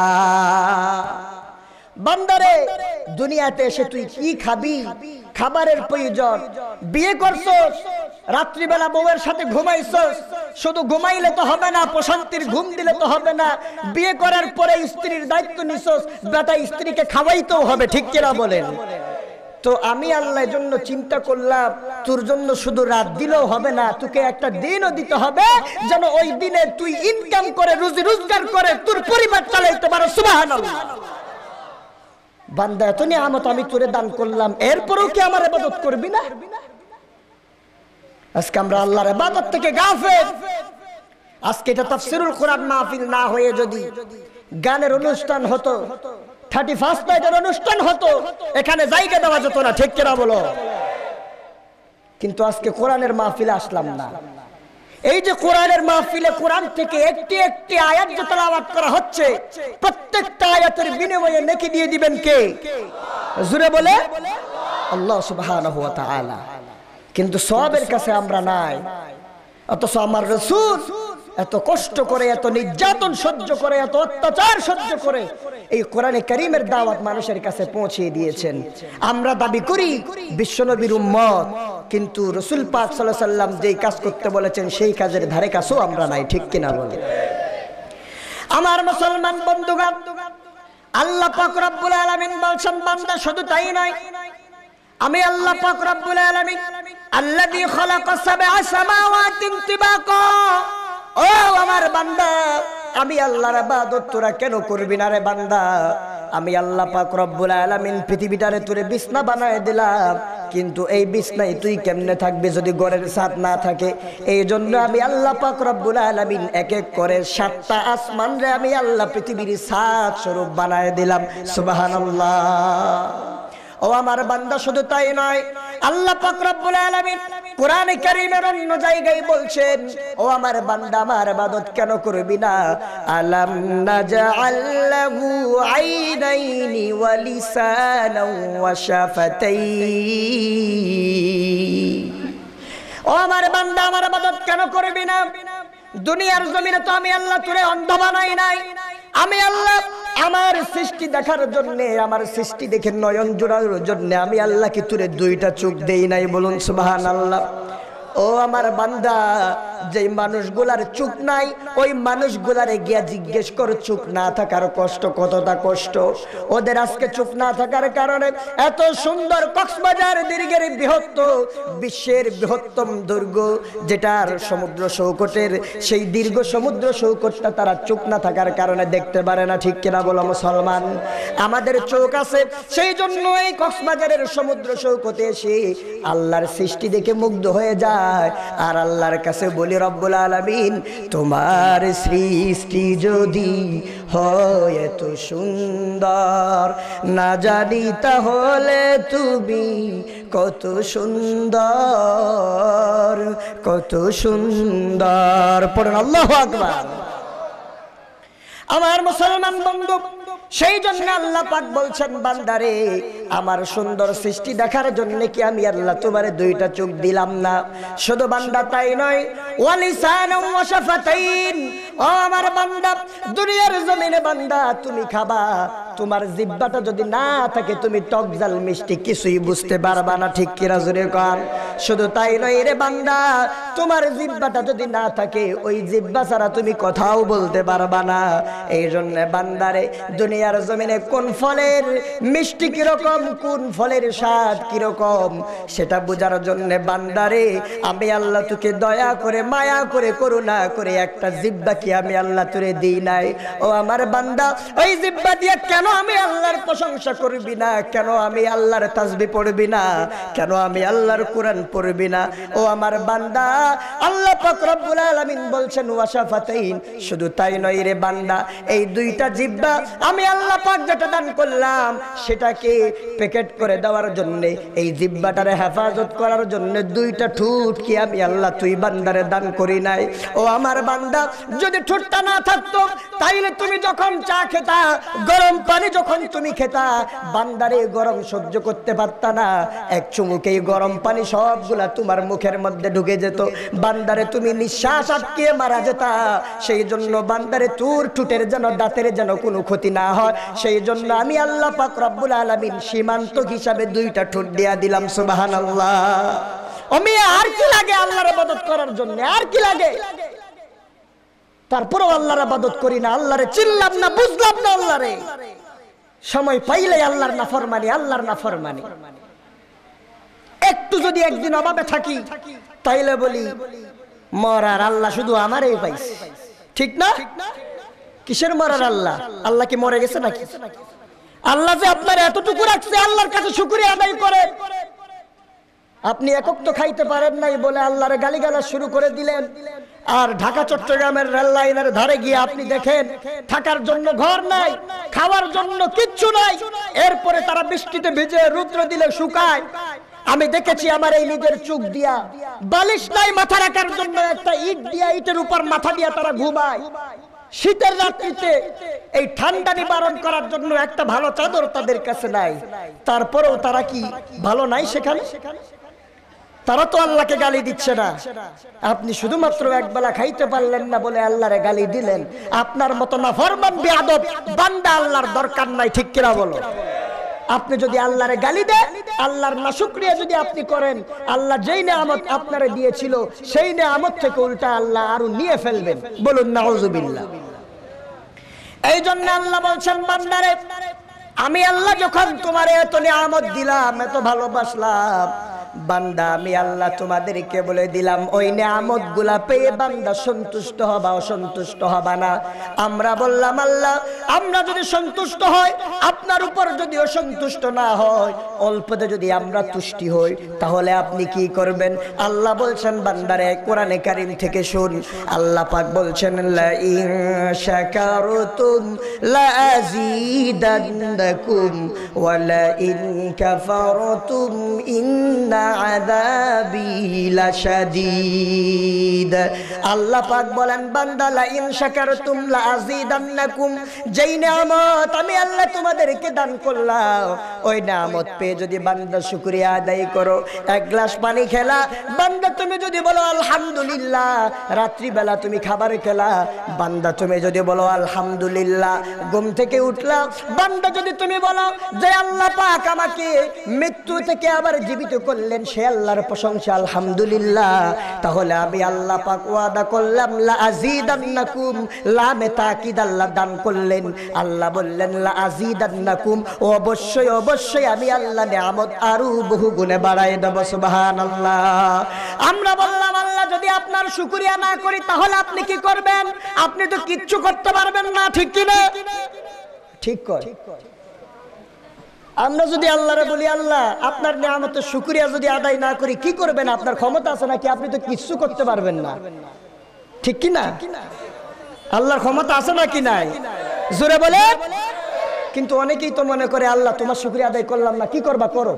বান্দারে দুনিয়াতে এসে তুই কি খাবি খাবারের প্রয়োজন বিয়ে করছস রাত্রিবেলা বউয়ের সাথে ঘুমাইছস শুধু ঘুমাইলে তো হবে না প্রশান্তির ঘুম দিলে তো হবে না বিয়ে করার পরে স্ত্রীর দায়িত্ব নিছস বেটা স্ত্রীকে খাওয়াইতেও হবে ঠিক না বলেন তো আমি আল্লাহর জন্য চিন্তা করলাম তোর জন্য শুধু রাত দিলেও হবে না তোকে একটা দিনও দিতে হবে যেন ওই দিনে তুই ইনকাম করে রুজি রোজগার করে তোর পরিবার চালাইতে পারো সুবাহ বান্দা এত নিয়ামত আমি তোরে দান করলাম এরপরও কি আমার এবাদত করবি না আজকে আমরা আল্লাহর এবাদত থেকে গাফে আজকে এটা তাফসিরুল কোরআন মাহফিল না হয়ে যদি গানের অনুষ্ঠান হতো থার্টি ফার্স্ট নাইটের অনুষ্ঠান হতো এখানে জায়গা দেওয়া যেত না ঠিক কেনা বলো কিন্তু আজকে কোরআনের মাহফিলে আসলাম না এই যে কোরআনের মাহফিলে কোরআন থেকে একটি একটি আয়াত যে তালাবাদ করা হচ্ছে প্রত্যেকটা আয়াতের বিনিময়ে নেকি দিয়ে দিবেন কে জুড়ে বলে আল্লাহ সুবহানাহু ওয়া তাআলা কিন্তু সবের কাছে আমরা নাই অথচ আমার রাসূল এত কষ্ট করে এত নির্যাতন সহ্য করে এত অত্যাচার সহ্য করে এই কোরআনে করিমের দাওয়াত মানুষের কাছে পৌঁছিয়ে দিয়েছেন আমরা দাবি করি বিশ্বনবীর উম্মত কিন্তু রসুল পাক সাল্লাহ সাল্লাম যেই কাজ করতে বলেছেন সেই কাজের ধারে কাছেও আমরা নাই ঠিক কিনা বলে আমার মুসলমান বন্ধুগান আল্লাহ পাক রব্বুল আলামিন বলছেন বান্দা শুধু তাই নয় আমি আল্লাহ পাক রব্বুল আলামিন আল্লাযী খালাকা সাবআ সামাওয়াতিন তিবাকা ও আমার বান্দা আমি আল্লাহর আবাদত তোরা কেন করবি না রে বান্দা আমি আল্লাহ পাক রব্বুল আলামিন পৃথিবীটারে তোরে বিছনা বানায় দিলাম কিন্তু এই বিছনায় তুই কেমনে থাকবি যদি গড়ের ছাদ না থাকে এই জন্য আমি আল্লাহ পাক রব্বুল আলামিন এক এক করে সাতটা আসমান রে আমি আল্লাহ পৃথিবীর ছাদ স্বরূপ বানায় দিলাম সুবহানাল্লাহ ও আমার বান্দা শুধু তাই নয় আল্লাহ পাক রব্বুল আলামিন কোরআনে কারীমের অন্য জায়গায় বলছেন ও আমার বান্দা আমার ইবাদত কেন করবি না আলাম আল্লাহ আইনাইনি ওয়া লিসানাও ওয়া শাফাতাই ও আমার বান্দা আমার ইবাদত কেন করবি না দুনিয়ার জমিনে তো আমি আল্লাহ তোরে অন্ধ বানাই নাই আমি আল্লাহ আমার সৃষ্টি দেখার জন্য আমার সৃষ্টি দেখে নয়ন জোড়ার জন্য আমি আল্লাহকে তুলে দুইটা চোখ দেই নাই বলুন সুবাহান আল্লাহ ও আমার বান্দা যে মানুষগুলার চুপ নাই ওই মানুষগুলারে গিয়া জিজ্ঞেস করো চুপ না থাকার কষ্ট কতটা কষ্ট ওদের আজকে চুপ না থাকার কারণে এত সুন্দর কক্সবাজার দীর্ঘের বৃহত্ত বিশ্বের বৃহত্তম দুর্গ যেটার সমুদ্র সৌকটের সেই দীর্ঘ সমুদ্র সৌকটটা তারা চুপ না থাকার কারণে দেখতে পারে না ঠিক কিনা বলো মুসলমান আমাদের চোখ আছে সেই জন্য এই কক্সবাজারের সমুদ্র সৌকতে এসে আল্লাহর সৃষ্টি দেখে মুগ্ধ হয়ে যায় যায় আর আল্লাহর কাছে বলি রব্বুল আলমিন তোমার সৃষ্টি যদি হয় এত সুন্দর না জানি তাহলে তুমি কত সুন্দর কত সুন্দর পড়ুন আল্লাহ আকবার আমার মুসলমান বন্ধু সেই জন্য আল্লাহ পাক বলছেন বান্দারে আমার সুন্দর সৃষ্টি দেখার জন্য কি আমি আল্লাহ তোমার দুইটা চোখ দিলাম না শুধু বান্দা তাই নয় আমার বান্দা দুনিয়ার জমিনে বান্দা তুমি খাবা তোমার জিব্বাটা যদি না থাকে তুমি টক জাল মিষ্টি কিছুই বুঝতে পারবা না ঠিক কিরা জোরে কর শুধু তাই নয় রে বান্দা তোমার জিব্বাটা যদি না থাকে ওই জিব্বা ছাড়া তুমি কথাও বলতে পারবা না এই জন্য বান্দারে দুনিয়ার জমিনে কোন ফলের মিষ্টি কিরকম কিরকম কোন ফলের স্বাদ কিরকম সেটা বোঝার জন্য বান্দারে আমি আল্লাহ তোকে দয়া করে মায়া করে করুণা করে একটা জিব্বা কি আমি আল্লাহ তুরে দিই নাই ও আমার বান্দা ওই জিব্বা দিয়ে কেন আমি আল্লাহর প্রশংসা করবি না কেন আমি আল্লাহর তাজবি পড়বি না কেন আমি আল্লাহর কোরআন পড়বি না ও আমার বান্দা আল্লাহ ফকরবুল আলমিন বলছেন ফাতেইন শুধু তাই নয় রে বান্দা এই দুইটা জিব্বা আমি আল্লাহ পাক যেটা দান করলাম সেটাকে প্যাকেট করে দেওয়ার জন্যে এই জিব্বাটারে হেফাজত করার জন্যে দুইটা ঠুট কি আমি আল্লাহ তুই বান্দারে দান করি নাই ও আমার বান্দা যদি ঠুটটা না থাকতো তাইলে তুমি যখন চা খেতা গরম পানি যখন তুমি খেতা বান্দারে গরম সহ্য করতে পারতা না এক চুমুকেই গরম পানি সবগুলা তোমার মুখের মধ্যে ঢুকে যেত বান্দারে তুমি নিঃশ্বাস আটকিয়ে মারা যেতা সেই জন্য বান্দারে তোর ঠুটের যেন দাঁতের যেন কোনো ক্ষতি না হয় সেই জন্য আমি আল্লাহ পাক রব্বুল আলমিন সীমান্ত হিসাবে দুইটা ঠোঁট দেয়া দিলাম সুবাহান আল্লাহ আর কি লাগে আল্লাহর আবাদত করার জন্য আর কি লাগে তারপরেও আল্লাহর আবাদত করি না আল্লাহরে চিনলাম না বুঝলাম না আল্লাহরে সময় পাইলে আল্লাহর না ফরমানি আল্লাহর না ফরমানি একটু যদি একদিন অভাবে থাকি তাইলে বলি মরার আল্লাহ শুধু আমারই পাইছে ঠিক না কিসের মরার আল্লাহ আল্লাহ কি মরে গেছে নাকি আল্লাহ যে আপনার এতটুকু রাখছে আল্লাহর কাছে শুক্রিয়া আদায় করে আপনি একক তো খাইতে পারেন নাই বলে আল্লাহর গালিগালা শুরু করে দিলেন আর ঢাকা চট্টগ্রামের রেল লাইনের ধারে গিয়ে আপনি দেখেন থাকার জন্য ঘর নাই খাওয়ার জন্য কিচ্ছু নাই এরপরে তারা বৃষ্টিতে ভিজে রুদ্র দিলে শুকায় আমি দেখেছি আমার এই নিজের চোখ দিয়া বালিশ নাই মাথা রাখার জন্য একটা ইট দিয়া ইটের উপর মাথা দিয়া তারা ঘুমায় শীতের রাত্রিতে এই ঠান্ডা নিবারণ করার জন্য একটা ভালো চাদর তাদের কাছে নাই তারপরেও তারা কি ভালো নাই সেখানে তারা তো আল্লাহকে গালি দিচ্ছে না আপনি শুধুমাত্র একবেলা খাইতে পারলেন না বলে আল্লাহরে গালি দিলেন আপনার মতো না ফরমান বিয়াদব বান্দা আল্লাহর দরকার নাই ঠিক কিনা বলো আপনি যদি আল্লাহরে গালি দেন আল্লাহর না শুক্রিয়া যদি আপনি করেন আল্লাহ যেই নেয়ামত আপনারে দিয়েছিল সেই নেয়ামত থেকে উল্টা আল্লাহ আরো নিয়ে ফেলবেন বলুন হজুবিল্লাহ এই জন্য আল্লাহ বলছেন বান্দারে আমি আল্লাহ যখন তোমার এত নিয়ামত দিলাম এত ভালোবাসলাম বান্দা আমি আল্লাহ তোমাদেরকে বলে দিলাম ওই নিয়ামত গুলা পেয়ে বান্দা সন্তুষ্ট হবা অসন্তুষ্ট হবা না আমরা বললাম আল্লাহ আমরা যদি সন্তুষ্ট হয় আপনার উপর যদি অসন্তুষ্ট না হয় অল্পতে যদি আমরা তুষ্টি হই তাহলে আপনি কি করবেন আল্লাহ বলছেন বান্দারে কোরআনে কারিম থেকে শুন আল্লাহ পাক বলছেন লা ইন শাকারতুম লা আযীদান্নাকুম ওয়া লা ইন কাফারতুম ইন্না আল্লাহ পাক বলেন বান্দালা ইনসাকার তুমলা আজি যেই নামত আমি আল্লাহ তোমাদেরকে দান করলাম ওই নামত পেয়ে যদি বান্দা শুক্রিয়া আদায় করো এক গ্লাস পানি খেলা বান্দা তুমি যদি বলো আলহামদুলিল্লাহ রাত্রিবেলা তুমি খাবার খেলা বান্দা তুমি যদি বলো আলহামদুলিল্লাহ ঘুম থেকে উঠলা বান্দা যদি তুমি বলো যে আল্লাহ পাক আমাকে মৃত্যু থেকে আবার জীবিত করলে বললেন সে আল্লাহর প্রশংসা আলহামদুলিল্লাহ তাহলে আমি আল্লাহ পাকুয়াদা করলাম লা আজিদান্নাকুম লামে তাকিদ আল্লাহ দান করলেন আল্লাহ বললেন লা আজিদান্নাকুম অবশ্যই অবশ্যই আমি আল্লাহ নিয়ামত আরো বহু গুণে বাড়ায় দেব সুবহানাল্লাহ আমরা বললাম আল্লাহ যদি আপনার শুকরিয়া না করি তাহলে আপনি কি করবেন আপনি তো কিচ্ছু করতে পারবেন না ঠিক কি না ঠিক কর আমরা যদি আল্লাহরে বলি আল্লাহ আপনার নিয়ামতের শুক্রিয়া যদি আদায় না করি কি করবেন আপনার ক্ষমতা আছে নাকি আপনি তো কিচ্ছু করতে পারবেন না ঠিক কি না আল্লাহর ক্ষমতা আছে নাকি নাই জোরে বলে কিন্তু অনেকেই তো মনে করে আল্লাহ তোমার শুক্রিয়া আদায় করলাম না কি করবা করো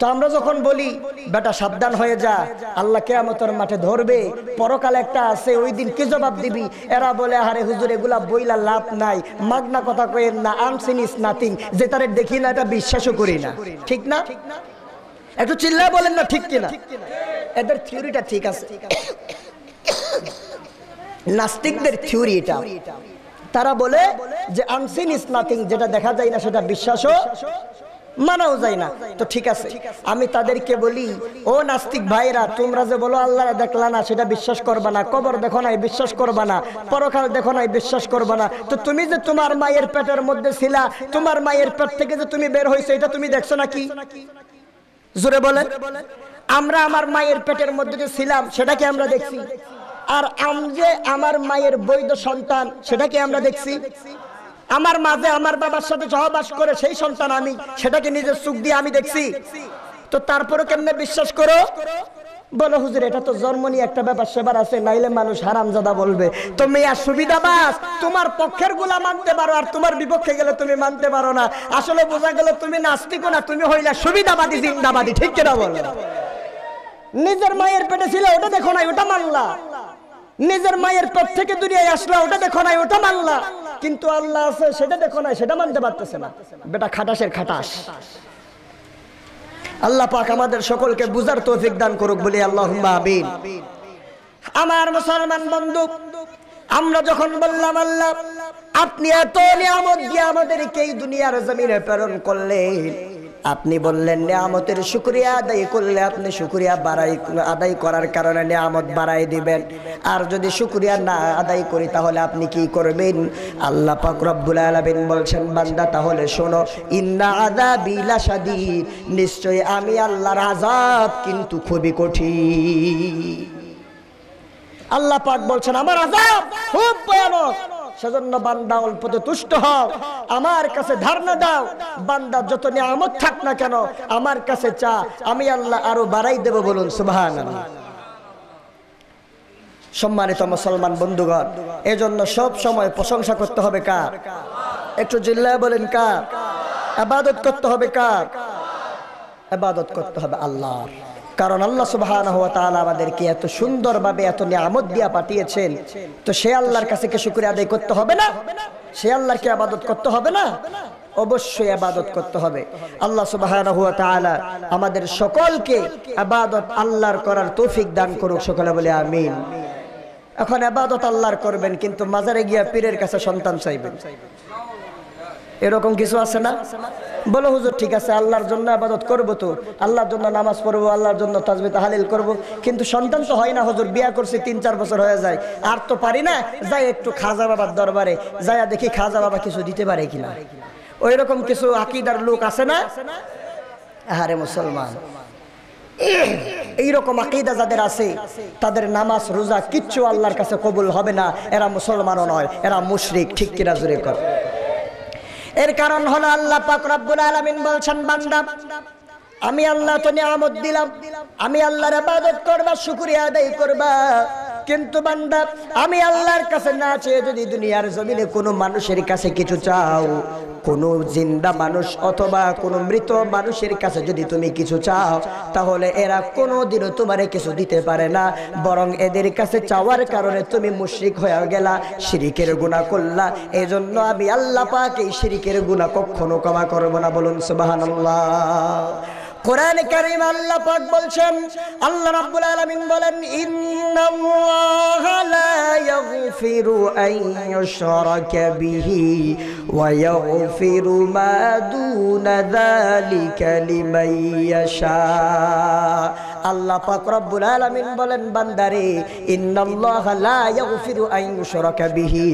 তো আমরা যখন বলি বেটা সাবধান হয়ে যা আল্লাহ কেয়ামতের মাঠে ধরবে পরকাল একটা আছে ওই দিন কি জবাব দিবি এরা বলে আরে হুজুর এগুলা বইলা লাভ নাই মাগনা কথা কয়েন না আনসিন ইস নাথিং যে তারে দেখি না এটা বিশ্বাসও করি না ঠিক না একটু চিল্লা বলেন না ঠিক কিনা এদের থিওরিটা ঠিক আছে নাস্তিকদের থিওরি এটা তারা বলে যে আনসিন ইস নাথিং যেটা দেখা যায় না সেটা বিশ্বাসও মানাও যায় না তো ঠিক আছে আমি তাদেরকে বলি ও নাস্তিক ভাইরা তোমরা যে বলো আল্লাহ দেখলা না সেটা বিশ্বাস করবা না কবর দেখো নাই বিশ্বাস করবা না পরকাল দেখো নাই বিশ্বাস করবা না তো তুমি যে তোমার মায়ের পেটের মধ্যে ছিলা তোমার মায়ের পেট থেকে যে তুমি বের হয়েছো এটা তুমি দেখছো নাকি জোরে বলে আমরা আমার মায়ের পেটের মধ্যে যে ছিলাম সেটাকে আমরা দেখছি আর আমি যে আমার মায়ের বৈধ সন্তান সেটাকে আমরা দেখছি আমার মাঝে আমার বাবার সাথে সহবাস করে সেই সন্তান আমি সেটাকে নিজের চোখ দিয়ে আমি দেখছি তো তারপরে কেমনে বিশ্বাস করো বলো হুজুর এটা তো জন্ম নিয়ে একটা ব্যাপার সেবার আছে নাইলে মানুষ হারামজাদা বলবে তুমি আর সুবিধাবাস তোমার পক্ষের গুলা মানতে পারো আর তোমার বিপক্ষে গেলে তুমি মানতে পারো না আসলে বোঝা গেল তুমি নাস্তিকও না তুমি হইলে সুবিধাবাদী জিন্দাবাদী ঠিক কেনা বলো নিজের মায়ের পেটে ছিল ওটা দেখো না ওটা মানলা নিজের মায়ের পেট থেকে দুনিয়ায় আসলা ওটা দেখো নাই ওটা মানলা কিন্তু আল্লাহ আছে সেটা দেখো নাই সেটা মানতে পারতেছে না বেটা খাটাসের খাটাস আল্লাহ পাক আমাদের সকলকে বুঝার তৌফিক দান করুক বলি আল্লাহ আমিন আমার মুসলমান বন্ধু আমরা যখন বললাম আল্লাহ আপনি এত নিয়ামত দিয়ে আমাদেরকে এই দুনিয়ার জমিনে প্রেরণ করলেন আপনি বললেন নিয়ামতের শুক্রিয়া আদায় করলে আপনি শুক্রিয়া বাড়াই আদায় করার কারণে নিয়ামত বাড়াই দিবেন আর যদি শুক্রিয়া না আদায় করি তাহলে আপনি কি করবেন আল্লাহ পাক রব্বুল আলামিন বলছেন বান্দা তাহলে শোনো ইন্না আদা বিলাসাদির নিশ্চয় আমি আল্লাহর আজাব কিন্তু খুবই কঠিন আল্লাহ পাক বলছেন আমার আজাব খুব ভয়ানক সেজন্য বান্দা অল্পতে তুষ্ট হও আমার কাছে ধারণা দাও বান্দা যত নিয়ামত থাক না কেন আমার কাছে চা আমি আল্লাহ আরো বাড়াই দেব বলুন সুবাহান সম্মানিত মুসলমান বন্ধুগণ এজন্য সব সময় প্রশংসা করতে হবে কার একটু জিল্লায় বলেন কার আবাদত করতে হবে কার আবাদত করতে হবে আল্লাহর কারণ আল্লাহ সুবাহ আমাদেরকে এত সুন্দরভাবে এত নিয়ামত দিয়া পাঠিয়েছেন তো সে আল্লাহর কাছে কে শুক্রিয়া আদায় করতে হবে না সে আল্লাহকে আবাদত করতে হবে না অবশ্যই আবাদত করতে হবে আল্লাহ সুবাহ আমাদের সকলকে আবাদত আল্লাহর করার তৌফিক দান করুক সকলে বলে আমিন এখন আবাদত আল্লাহর করবেন কিন্তু মাজারে গিয়া পীরের কাছে সন্তান চাইবেন এরকম কিছু আছে না বলো হুজুর ঠিক আছে আল্লাহর জন্য আবাদত করবো তো আল্লাহর জন্য নামাজ পড়বো আল্লাহর জন্য তাজবি তাহালিল করব। কিন্তু সন্তান তো হয় না হুজুর বিয়া করছি তিন চার বছর হয়ে যায় আর তো পারি না যাই একটু খাজা বাবার দরবারে যাইয়া দেখি খাজা বাবা কিছু দিতে পারে কিনা ওই রকম কিছু আকিদার লোক আছে না হারে মুসলমান এইরকম আকিদা যাদের আছে তাদের নামাজ রোজা কিচ্ছু আল্লাহর কাছে কবুল হবে না এরা মুসলমানও নয় এরা মুশরিক ঠিক কিনা জোরে করে এর কারণ হলো আল্লাহ পাক রব্বুল আলামিন বলছেন বান্দা আমি আল্লাহ তো নিয়ামত দিলাম আমি আল্লাহর ইবাদত করবা শুকরিয়া আদায় করবা কিন্তু বান্দা আমি আল্লাহর কাছে না চেয়ে যদি দুনিয়ার জমিনে কোনো মানুষের কাছে কিছু চাও কোন জিন্দা মানুষ অথবা কোন মৃত মানুষের কাছে যদি তুমি কিছু চাও তাহলে এরা কোনো দিনও তোমারে কিছু দিতে পারে না বরং এদের কাছে চাওয়ার কারণে তুমি মুশ্রিক হয়ে গেলা শিরিকের গুণা করলা এই জন্য আমি আল্লাহ পাকে শিরিকের গুণা কখনো ক্ষমা করবো না বলুন সুবাহ কোরআনে কারীম আল্লাহ পাক বলছেন আল্লাহ রাব্বুল আলামিন বলেন ইন্নাল্লাহা লা ইয়াগফিরু আন ইউশরাকা বিহি ওয়া ইয়াগফিরু মা দুনা যালিকা লিমান ইয়াশা আল্লাহ পাক রব্বুল আলামিন বলেন বান্দারে ইন্নাল্লাহা লা ইয়াগফিরু আন ইউশরাকা বিহি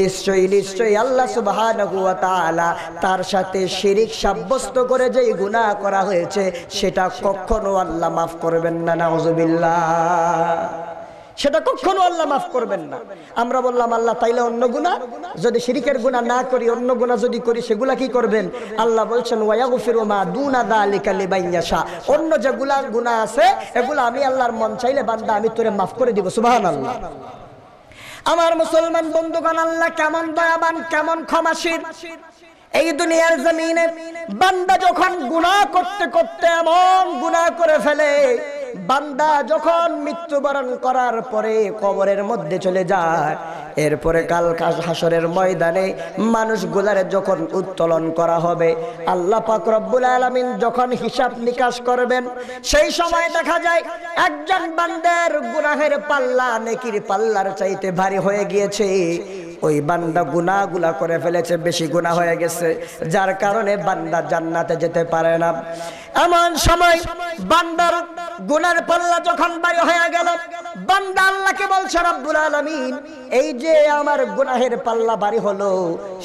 নিশ্চয়ই নিশ্চয়ই আল্লাহ সুবহানাহু ওয়া তাআলা তার সাথে শিরিক সাব্যস্ত করে যেই গুনাহ করা হয়েছে সেটা কখনো আল্লাহ মাফ করবেন না নাউজুবিল্লা সেটা কখনো আল্লাহ মাফ করবেন না আমরা বললাম আল্লাহ তাইলে অন্য গুণা যদি শিরিকের গুণা না করি অন্য গুণা যদি করি সেগুলা কি করবেন আল্লাহ বলছেন অন্য যে গুলা গুণা আছে এগুলো আমি আল্লাহর মন চাইলে বান্দা আমি তোরে মাফ করে দিব সুবাহ আল্লাহ আমার মুসলমান বন্ধুগণ আল্লাহ কেমন দয়াবান কেমন ক্ষমাশীল এই দুনিয়ার জমিনে বান্দা যখন গুণা করতে করতে এমন গুণা করে ফেলে বান্দা যখন মৃত্যুবরণ করার পরে কবরের মধ্যে চলে যায় এরপরে কাল হাসরের ময়দানে মানুষ গুলারে যখন উত্তোলন করা হবে আল্লাহ পাক রব্বুল আলামিন যখন হিসাব নিকাশ করবেন সেই সময় দেখা যায় একজন বান্দার গুনাহের পাল্লা নেকির পাল্লার চাইতে ভারী হয়ে গিয়েছে ওই বান্দা গুণাগুলা করে ফেলেছে বেশি গুণা হয়ে গেছে যার কারণে বান্দা জান্নাতে যেতে পারে না এমন সময় বান্দার গুনার পাল্লা যখন বাড়ি হয়ে গেল বান্দা আল্লাহকে বলছে রব্বুল আলামিন এই যে আমার গুনাহের পাল্লা বাড়ি হলো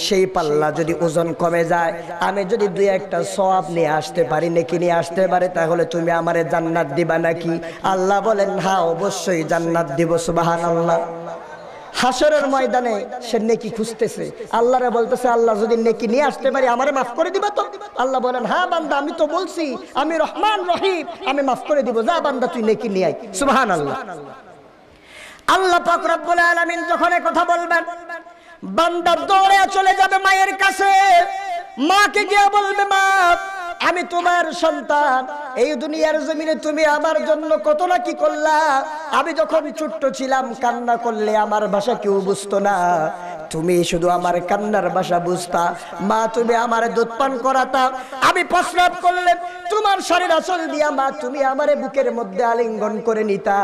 সেই পাল্লা যদি ওজন কমে যায় আমি যদি দুই একটা সওয়াব নিয়ে আসতে পারি নাকি নিয়ে আসতে পারে তাহলে তুমি আমারে জান্নাত দিবা নাকি আল্লাহ বলেন হ্যাঁ অবশ্যই জান্নাত দিব সুবহানাল্লাহ হাসরের ময়দানে সে নেকি খুঁজতেছে আল্লাহরে বলতেছে আল্লাহ যদি নেকি নিয়ে আসতে পারি আমারে মাফ করে দিবে তো আল্লাহ বলেন হ্যাঁ বান্দা আমি তো বলছি আমি রহমান রহিম আমি মাফ করে দিব যা বান্দা তুই নেকি নিয়ে আয় সুবাহান আল্লাহ আল্লাহ পাক রব্বুল আলামিন যখন কথা বলবেন বান্দা দৌড়ে চলে যাবে মায়ের কাছে মাকে গিয়ে বলবে মা আমি তোমার সন্তান এই দুনিয়ার জমিনে তুমি আমার জন্য কত না কি করলা আমি যখন ছোট্ট ছিলাম কান্না করলে আমার ভাষা কেউ বুঝতো না তুমি শুধু আমার কান্নার ভাষা বুঝতা মা তুমি আমার দুধ পান করাতা আমি প্রস্রাব করলে তোমার শরীর আসল দিয়া মা তুমি আমার বুকের মধ্যে আলিঙ্গন করে নিতা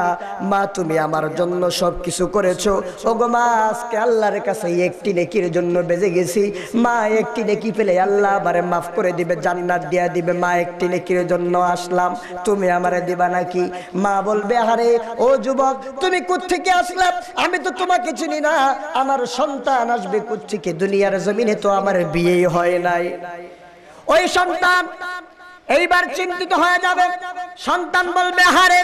মা তুমি আমার জন্য সব কিছু করেছো ওগো মা আজকে আল্লাহর কাছে একটি নেকির জন্য বেজে গেছি মা একটি নেকি পেলে আল্লাহ আবার মাফ করে দিবে জান্নাত দিয়ে দিয়া দিবে মা একটি নেকির জন্য আসলাম তুমি আমারে দিবা নাকি মা বলবে আরে ও যুবক তুমি থেকে আসলাম আমি তো তোমাকে চিনি না আমার সন্তান আসবে থেকে দুনিয়ার জমিনে তো আমার বিয়ে হয় নাই ওই সন্তান এইবার চিন্তিত হয়ে যাবে সন্তান বলবে হারে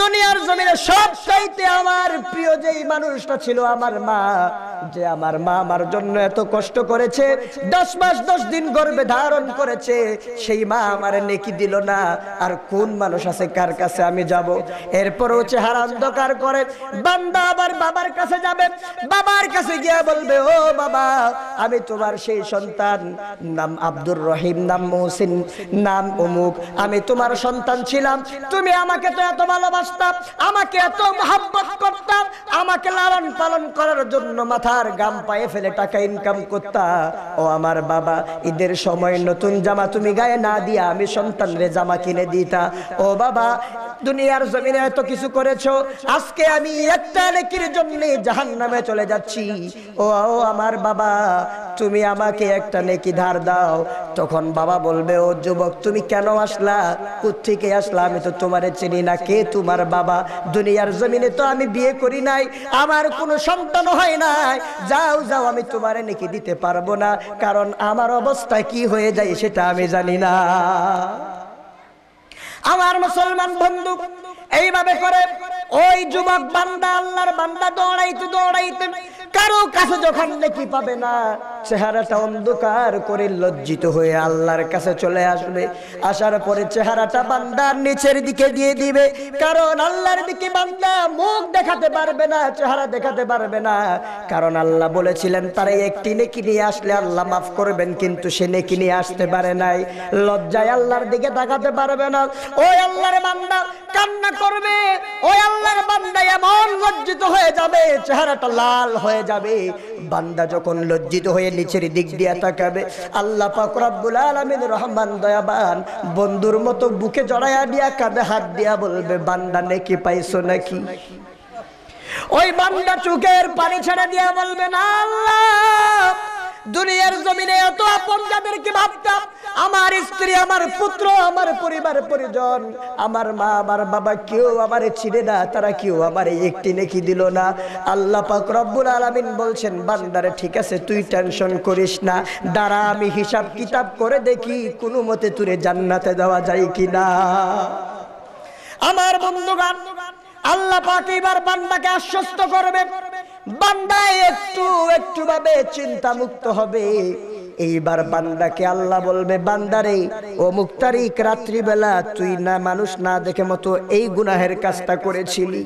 দুনিয়ার জমিনে সব চাইতে আমার প্রিয় যেই মানুষটা ছিল আমার মা যে আমার মা আমার জন্য এত কষ্ট করেছে দশ মাস দশ দিন গর্বে ধারণ করেছে সেই মা আমার নেকি দিল না আর কোন মানুষ আছে কার কাছে আমি যাব এরপরও চেহারা অন্ধকার করে বান্দা আবার বাবার কাছে যাবে বাবার কাছে গিয়া বলবে ও বাবা আমি তোমার সেই সন্তান নাম আব্দুর রহিম নাম মহসিন নাম অমুক আমি তোমার সন্তান ছিলাম তুমি আমাকে তো এত ভালোবাসতাম আমাকে এত মহাব্বত করতাম আমাকে লালন পালন করার জন্য মাথার গাম পায়ে ফেলে টাকা ইনকাম করতা ও আমার বাবা ঈদের সময় নতুন জামা তুমি গায়ে না দিয়া আমি সন্তানরে জামা কিনে দিতা ও বাবা দুনিয়ার জমিনে এত কিছু করেছো আজকে আমি একটা লেকির জন্য জাহান নামে চলে যাচ্ছি ও ও আমার বাবা তুমি আমাকে একটা নেকি ধার দাও তখন বাবা বলবে ও যুবক তুমি কেন আসলা কোথেকে আসলা আমি তো তোমারে চিনি না কে তোমার বাবা দুনিয়ার জমিনে তো আমি বিয়ে করি নাই আমার কোনো সন্তান হয় নাই যাও যাও আমি তোমারে নাকি দিতে পারবো না কারণ আমার অবস্থা কি হয়ে যায় সেটা আমি জানি না আমার মুসলমান বন্ধু এইভাবে করে ওই যুবক বান্দা আল্লাহর বান্দা দৌড়াইতে দৌড়াইতে কারো কাছে যখন নেকি পাবে না চেহারাটা অন্ধকার করে লজ্জিত হয়ে আল্লাহর কাছে চলে আসবে আসার পরে চেহারাটা বান্দার নিচের দিকে দিয়ে দিবে কারণ আল্লাহর দিকে বান্দা মুখ দেখাতে পারবে না চেহারা দেখাতে পারবে না কারণ আল্লাহ বলেছিলেন তারা একটি নেকি নিয়ে আসলে আল্লাহ মাফ করবেন কিন্তু সে নেকি নিয়ে আসতে পারে নাই লজ্জায় আল্লাহর দিকে তাকাতে পারবে না ওই আল্লাহর বান্দা কান্না করবে ওই আল্লাহর বান্দা এমন লজ্জিত হয়ে যাবে চেহারাটা লাল হয়ে যাবে বান্দা যখন লজ্জিত হয়ে নিচের দিক দিয়ে তাকাবে আল্লাহ পাক রব্বুল আলামিন রহমান দয়াবান বন্ধুর মতো বুকে জড়াইয়া দিয়া কাঁধে হাত দিয়া বলবে বান্দা নাকি পাইছো নাকি ওই বান্দা চুকের পানি ছেড়ে দিয়া বলবে না আল্লাহ দুনিয়ার জমিনে এত আপন যাদেরকে ভাবতাম আমার স্ত্রী আমার পুত্র আমার পরিবার পরিজন আমার মা আমার বাবা কেউ আমার চিনে না তারা কেউ আমারে একটি নেকি দিল না আল্লাহ পাক রব্বুল আলামিন বলছেন বান্দারে ঠিক আছে তুই টেনশন করিস না দাঁড়া আমি হিসাব কিতাব করে দেখি কোনো মতে তুরে জান্নাতে দেওয়া যায় কি না আমার বন্ধুগান আল্লাহ পাক এবার বান্দাকে আশ্বস্ত করবে বান্দায় একটু একটু ভাবে চিন্তা মুক্ত হবে এইবার বান্দাকে আল্লাহ বলবে বান্দারে ও মুক্তারিক রাত্রিবেলা তুই না মানুষ না দেখে মতো এই গুনাহের কাজটা করেছিলি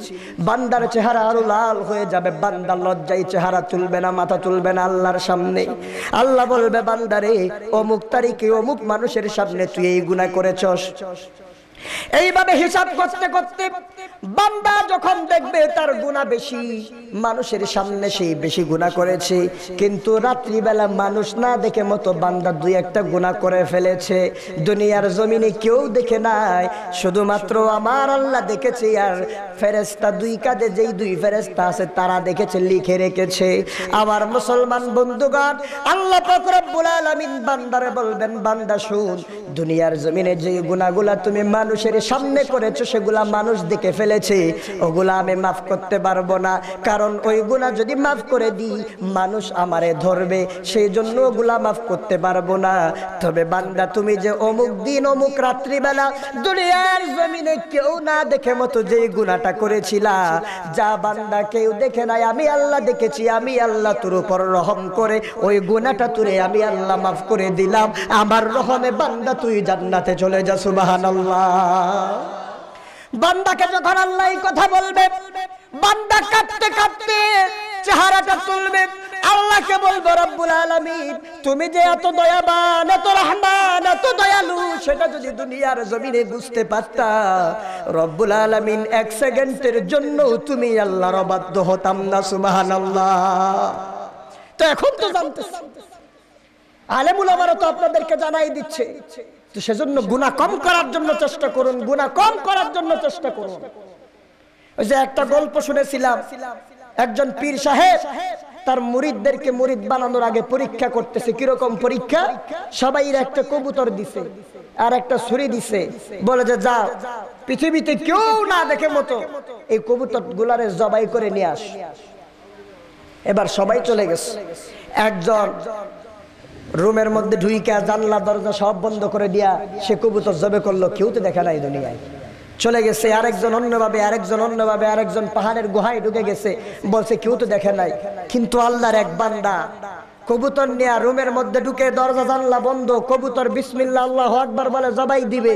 বান্দার চেহারা আরো লাল হয়ে যাবে বান্দা লজ্জায় চেহারা তুলবে না মাথা তুলবে না আল্লাহর সামনে আল্লাহ বলবে বান্দারে ও মুক্তারিকে অমুক মানুষের সামনে তুই এই গুণা করেছস এইভাবে হিসাব করতে করতে বান্দা যখন দেখবে তার গুণা বেশি মানুষের সামনে সেই বেশি গুণা করেছে কিন্তু রাত্রিবেলা মানুষ না দেখে মতো বান্দা দুই একটা গুণা করে ফেলেছে দুনিয়ার জমিনে কেউ দেখে নাই শুধুমাত্র আমার আল্লাহ দেখেছে আর ফেরেস্তা দুই কাজে যেই দুই ফেরেস্তা আছে তারা দেখেছে লিখে রেখেছে আমার মুসলমান বন্ধুগণ আল্লাহ ফকরাবুল আলমিন বান্দারে বলবেন বান্দা শুন দুনিয়ার জমিনে যে গুণাগুলা তুমি মান মানুষের সামনে করেছো সেগুলা মানুষ দেখে ফেলেছে ওগুলা আমি মাফ করতে পারবো না কারণ ওই গুণা যদি মাফ করে দিই মানুষ আমারে ধরবে সেই জন্য ওগুলা মাফ করতে পারবো না তবে বান্দা তুমি যে অমুক দিন অমুক রাত্রিবেলা দুনিয়ার জমিনে কেউ না দেখে মতো যে গুণাটা করেছিলা যা বান্দা কেউ দেখে নাই আমি আল্লাহ দেখেছি আমি আল্লাহ তোর উপর রহম করে ওই গুণাটা তুলে আমি আল্লাহ মাফ করে দিলাম আমার রহমে বান্দা তুই জান্নাতে চলে যা সুবাহান আল্লাহ বান্দাকে যখন আল্লাহ কথা বলবে বান্দা কাঁদতে কাঁদতে চেহারাটা তুলবে আল্লাহকে বলবো রব্বুল আলামিন তুমি যে এত দয়াবান এত রহমান এত দয়ালু সেটা যদি দুনিয়ার জমিনে বুঝতে পারতা রব্বুল আলামিন এক সেকেন্ডের জন্য তুমি আল্লাহর অবাধ্য হতাম না সুবহানাল্লাহ তো এখন তো জানতেছি আলেমুল আমারও তো আপনাদেরকে জানাই দিচ্ছে তো সেজন্য গুণা কম করার জন্য চেষ্টা করুন গুণা কম করার জন্য চেষ্টা করুন ওই যে একটা গল্প শুনেছিলাম একজন পীর সাহেব তার মুরিদদেরকে মুরিদ বানানোর আগে পরীক্ষা করতেছে কিরকম পরীক্ষা সবাই একটা কবুতর দিছে আর একটা ছুরি দিছে বলে যে যা পৃথিবীতে কেউ না দেখে মতো এই কবুতর গুলারে জবাই করে নিয়ে আস এবার সবাই চলে গেছে একজন রুমের মধ্যে ঢুইকা জানলা দরজা সব বন্ধ করে দিয়া সে কবুতর জবে করলো কেউ তো দেখা নাই দুনিয়ায় চলে গেছে আরেকজন অন্যভাবে আরেকজন অন্যভাবে আরেকজন পাহাড়ের গুহায় ঢুকে গেছে বলছে কেউ তো দেখে নাই কিন্তু আল্লাহর এক বান্দা কবুতর নেয়া রুমের মধ্যে ঢুকে দরজা জানলা বন্ধ কবুতর বিসমিল্লা আল্লাহ আকবার বলে জবাই দিবে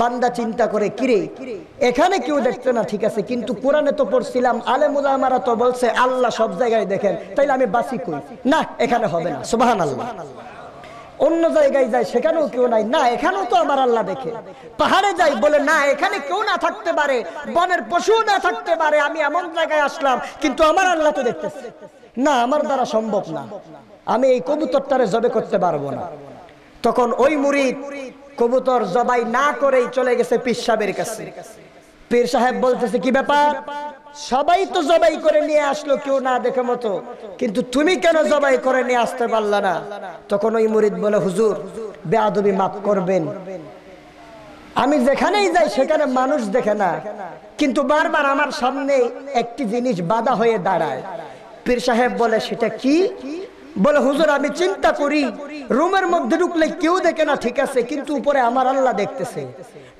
বান্দা চিন্তা করে কিরে এখানে কেউ দেখতে না ঠিক আছে কিন্তু কোরআনে তো পড়ছিলাম আলেমুলামারা তো বলছে আল্লাহ সব জায়গায় দেখেন তাইলে আমি বাসি কই না এখানে হবে না সুবাহান আল্লাহ অন্য জায়গায় যায় সেখানেও কেউ নাই না এখানেও তো আমার আল্লাহ দেখে পাহাড়ে যাই বলে না এখানে কেউ না থাকতে পারে বনের পশু না থাকতে পারে আমি এমন জায়গায় আসলাম কিন্তু আমার আল্লাহ তো দেখতেছে না আমার দ্বারা সম্ভব না আমি এই কবুতরটারে জবে করতে পারবো না তখন ওই মুড়িদ কবুতর জবাই না করেই চলে গেছে পীর সাহেবের কাছে পীর সাহেব বলতেছে কি ব্যাপার সবাই তো জবাই করে নিয়ে আসলো কেউ না দেখে মতো কিন্তু তুমি কেন জবাই করে নিয়ে আসতে পারলা না তখন ওই মুরিদ বলে হুজুর বেআবি মাফ করবেন আমি যেখানেই যাই সেখানে মানুষ দেখে না কিন্তু বারবার আমার সামনে একটি জিনিস বাধা হয়ে দাঁড়ায় পীর সাহেব বলে সেটা কি বলে হুজুর আমি চিন্তা করি রুমের মধ্যে ঢুকলে কেউ দেখে না ঠিক আছে কিন্তু উপরে আমার আল্লাহ দেখতেছে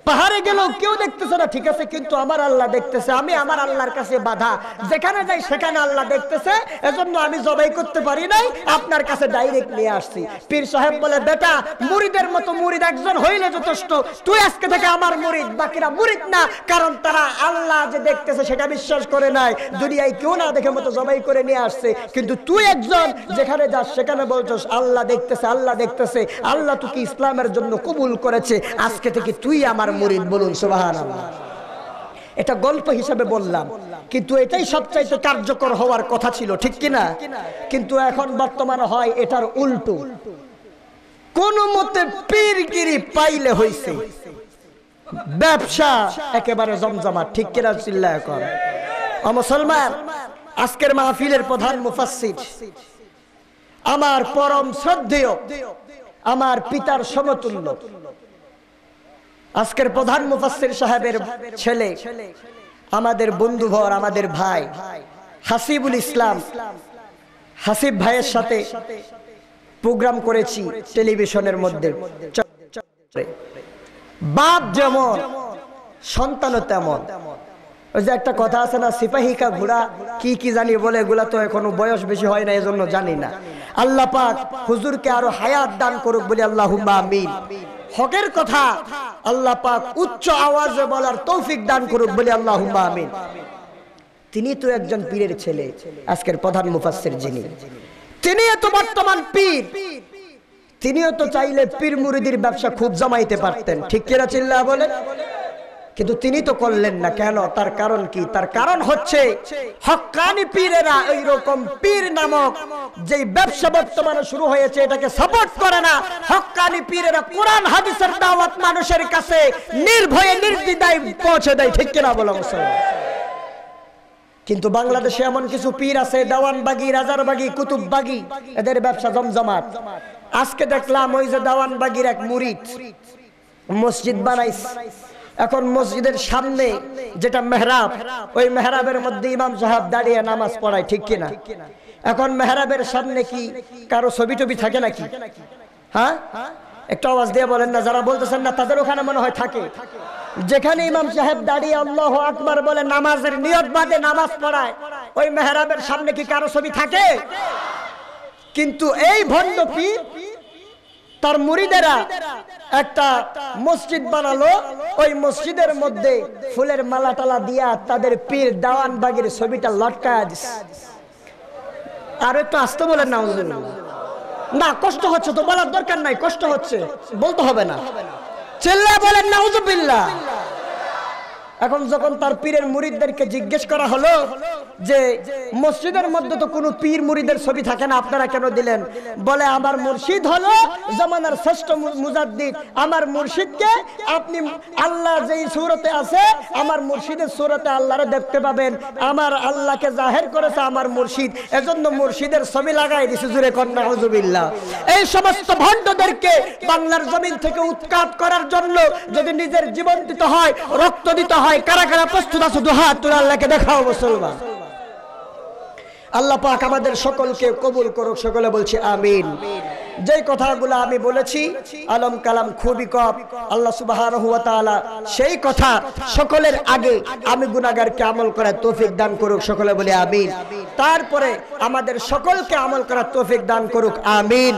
পাহাড়ে গেল কেউ দেখতেছে না ঠিক আছে কিন্তু আমার আল্লাহ দেখতেছে আমি আমার আল্লাহর কাছে বাধা যেখানে যাই সেখানে আল্লাহ দেখতেছে এজন্য আমি জবাই করতে পারি নাই আপনার কাছে ডাইরেক্ট নিয়ে আসছি পীর সাহেব বলে বেটা মুরিদের মতো মুরিদ একজন হইলে যথেষ্ট তুই আজকে থেকে আমার মুরিদ বাকিরা মুরিদ না কারণ তারা আল্লাহ যে দেখতেছে সেটা বিশ্বাস করে নাই দুনিয়ায় কেউ না দেখে মতো জবাই করে নিয়ে আসছে কিন্তু তুই একজন যেখানে যাস সেখানে বলছস আল্লাহ দেখতেছে আল্লাহ দেখতেছে আল্লাহ তোকে ইসলামের জন্য কবুল করেছে আজকে থেকে তুই আমার মুরিদ বলুন সোবাহান এটা গল্প হিসাবে বললাম কিন্তু এটাই সবচাইতে কার্যকর হওয়ার কথা ছিল ঠিক কিনা কিন্তু এখন বর্তমান হয় এটার উল্টো কোন মতে পীরগিরি পাইলে হইছে ব্যবসা একেবারে জমজমা ঠিক কিনা চিল্লা ও মুসলমান আজকের মাহফিলের প্রধান মুফাসির আমার পরম শ্রদ্ধেয় আমার পিতার সমতুল্য আজকের প্রধান মুফাসির সাহেবের ছেলে আমাদের বন্ধুভর আমাদের ভাই হাসিবুল ইসলাম হাসিব ভাইয়ের সাথে প্রোগ্রাম করেছি টেলিভিশনের মধ্যে বাপ যেমন সন্তানও তেমন ওই যে একটা কথা আছে না সিপাহিকা ঘোড়া কি কি জানি বলে এগুলা তো এখনো বয়স বেশি হয় না এজন্য জানি না আল্লাহ পাক হুজুরকে আরো হায়াত দান করুক বলে আল্লাহ আমিন হকের কথা আল্লাহ পাক উচ্চ আওয়াজে বলার তৌফিক দান করুক বলে আল্লাহ আমিন তিনি তো একজন পীরের ছেলে আজকের প্রধান মুফাসের যিনি তিনিও এত বর্তমান পীর তিনিও তো চাইলে পীর মুরিদির ব্যবসা খুব জমাইতে পারতেন ঠিক কিনা চিল্লা বলে কিন্তু তিনি তো করলেন না কেন তার কারণ কি তার কারণ হচ্ছে হকানি পীরেরা ওই রকম পীর নামক যে ব্যবসা বর্তমানে শুরু হয়েছে এটাকে সাপোর্ট করে না হকানি পীরেরা কোরআন হাদিসের দাওয়াত মানুষের কাছে নির্ভয়ে নির্দিদায় পৌঁছে দেয় ঠিক কিনা বলো মুসলমান কিন্তু বাংলাদেশে এমন কিছু পীর আছে দাওয়ানবাগি রাজারবাগি কুতুববাগি এদের ব্যবসা জমজমাট আজকে দেখলাম ওই যে দাওয়ানবাগির এক মুরিদ মসজিদ বানাইছে এখন মসজিদের সামনে যেটা মেহরাব ওই মেহরাবের মধ্যে ইমাম সাহাব দাঁড়িয়ে নামাজ পড়ায় ঠিক কিনা এখন মেহরাবের সামনে কি কারো ছবি টবি থাকে নাকি হ্যাঁ একটা আওয়াজ দিয়ে বলেন না যারা বলতেছেন না তাদের ওখানে মনে হয় থাকে যেখানে ইমাম সাহেব দাঁড়িয়ে আল্লাহ আকবর বলে নামাজের নিয়ত বাদে নামাজ পড়ায় ওই মেহরাবের সামনে কি কারো ছবি থাকে কিন্তু এই ভণ্ড কি তার মুড়িদেরা একটা মসজিদ বানালো ওই মসজিদের মধ্যে ফুলের মালা টালা দিয়া তাদের পীর দাওয়ান বাগের ছবিটা লটকা আর একটু আসতে বলেন না না কষ্ট হচ্ছে তো বলার দরকার নাই কষ্ট হচ্ছে বলতে হবে না চিল্লা বলেন না এখন যখন তার পীরের মুড়িদদেরকে জিজ্ঞেস করা হলো যে মসজিদের মধ্যে তো কোনো পীর মুড়িদের ছবি থাকে না আপনারা কেন দিলেন বলে আমার মুর্শিদ হলো জমানার শ্রেষ্ঠ মুজাদ্দিদ আমার মুর্শিদকে আপনি আল্লাহ যেই সুরতে আছে আমার মুর্শিদের সুরতে আল্লাহরে দেখতে পাবেন আমার আল্লাহকে জাহের করেছে আমার মুর্শিদ এজন্য মুর্শিদের ছবি লাগাই দিছে জুড়ে কন্যা হজুবিল্লা এই সমস্ত ভণ্ডদেরকে বাংলার জমিন থেকে উৎখাত করার জন্য যদি নিজের জীবন দিতে হয় রক্ত দিতে হয় হয় কারা কারা প্রস্তুত আছো হাত তোর আল্লাহকে দেখাও মুসলমান আল্লাহ পাক আমাদের সকলকে কবুল করুক সকলে বলছি আমিন যে কথাগুলো আমি বলেছি আলম কালাম খুবই কপ আল্লাহ সুবাহ সেই কথা সকলের আগে আমি গুণাগারকে আমল করার তৌফিক দান করুক সকলে বলে আমিন তারপরে আমাদের সকলকে আমল করার তৌফিক দান করুক আমিন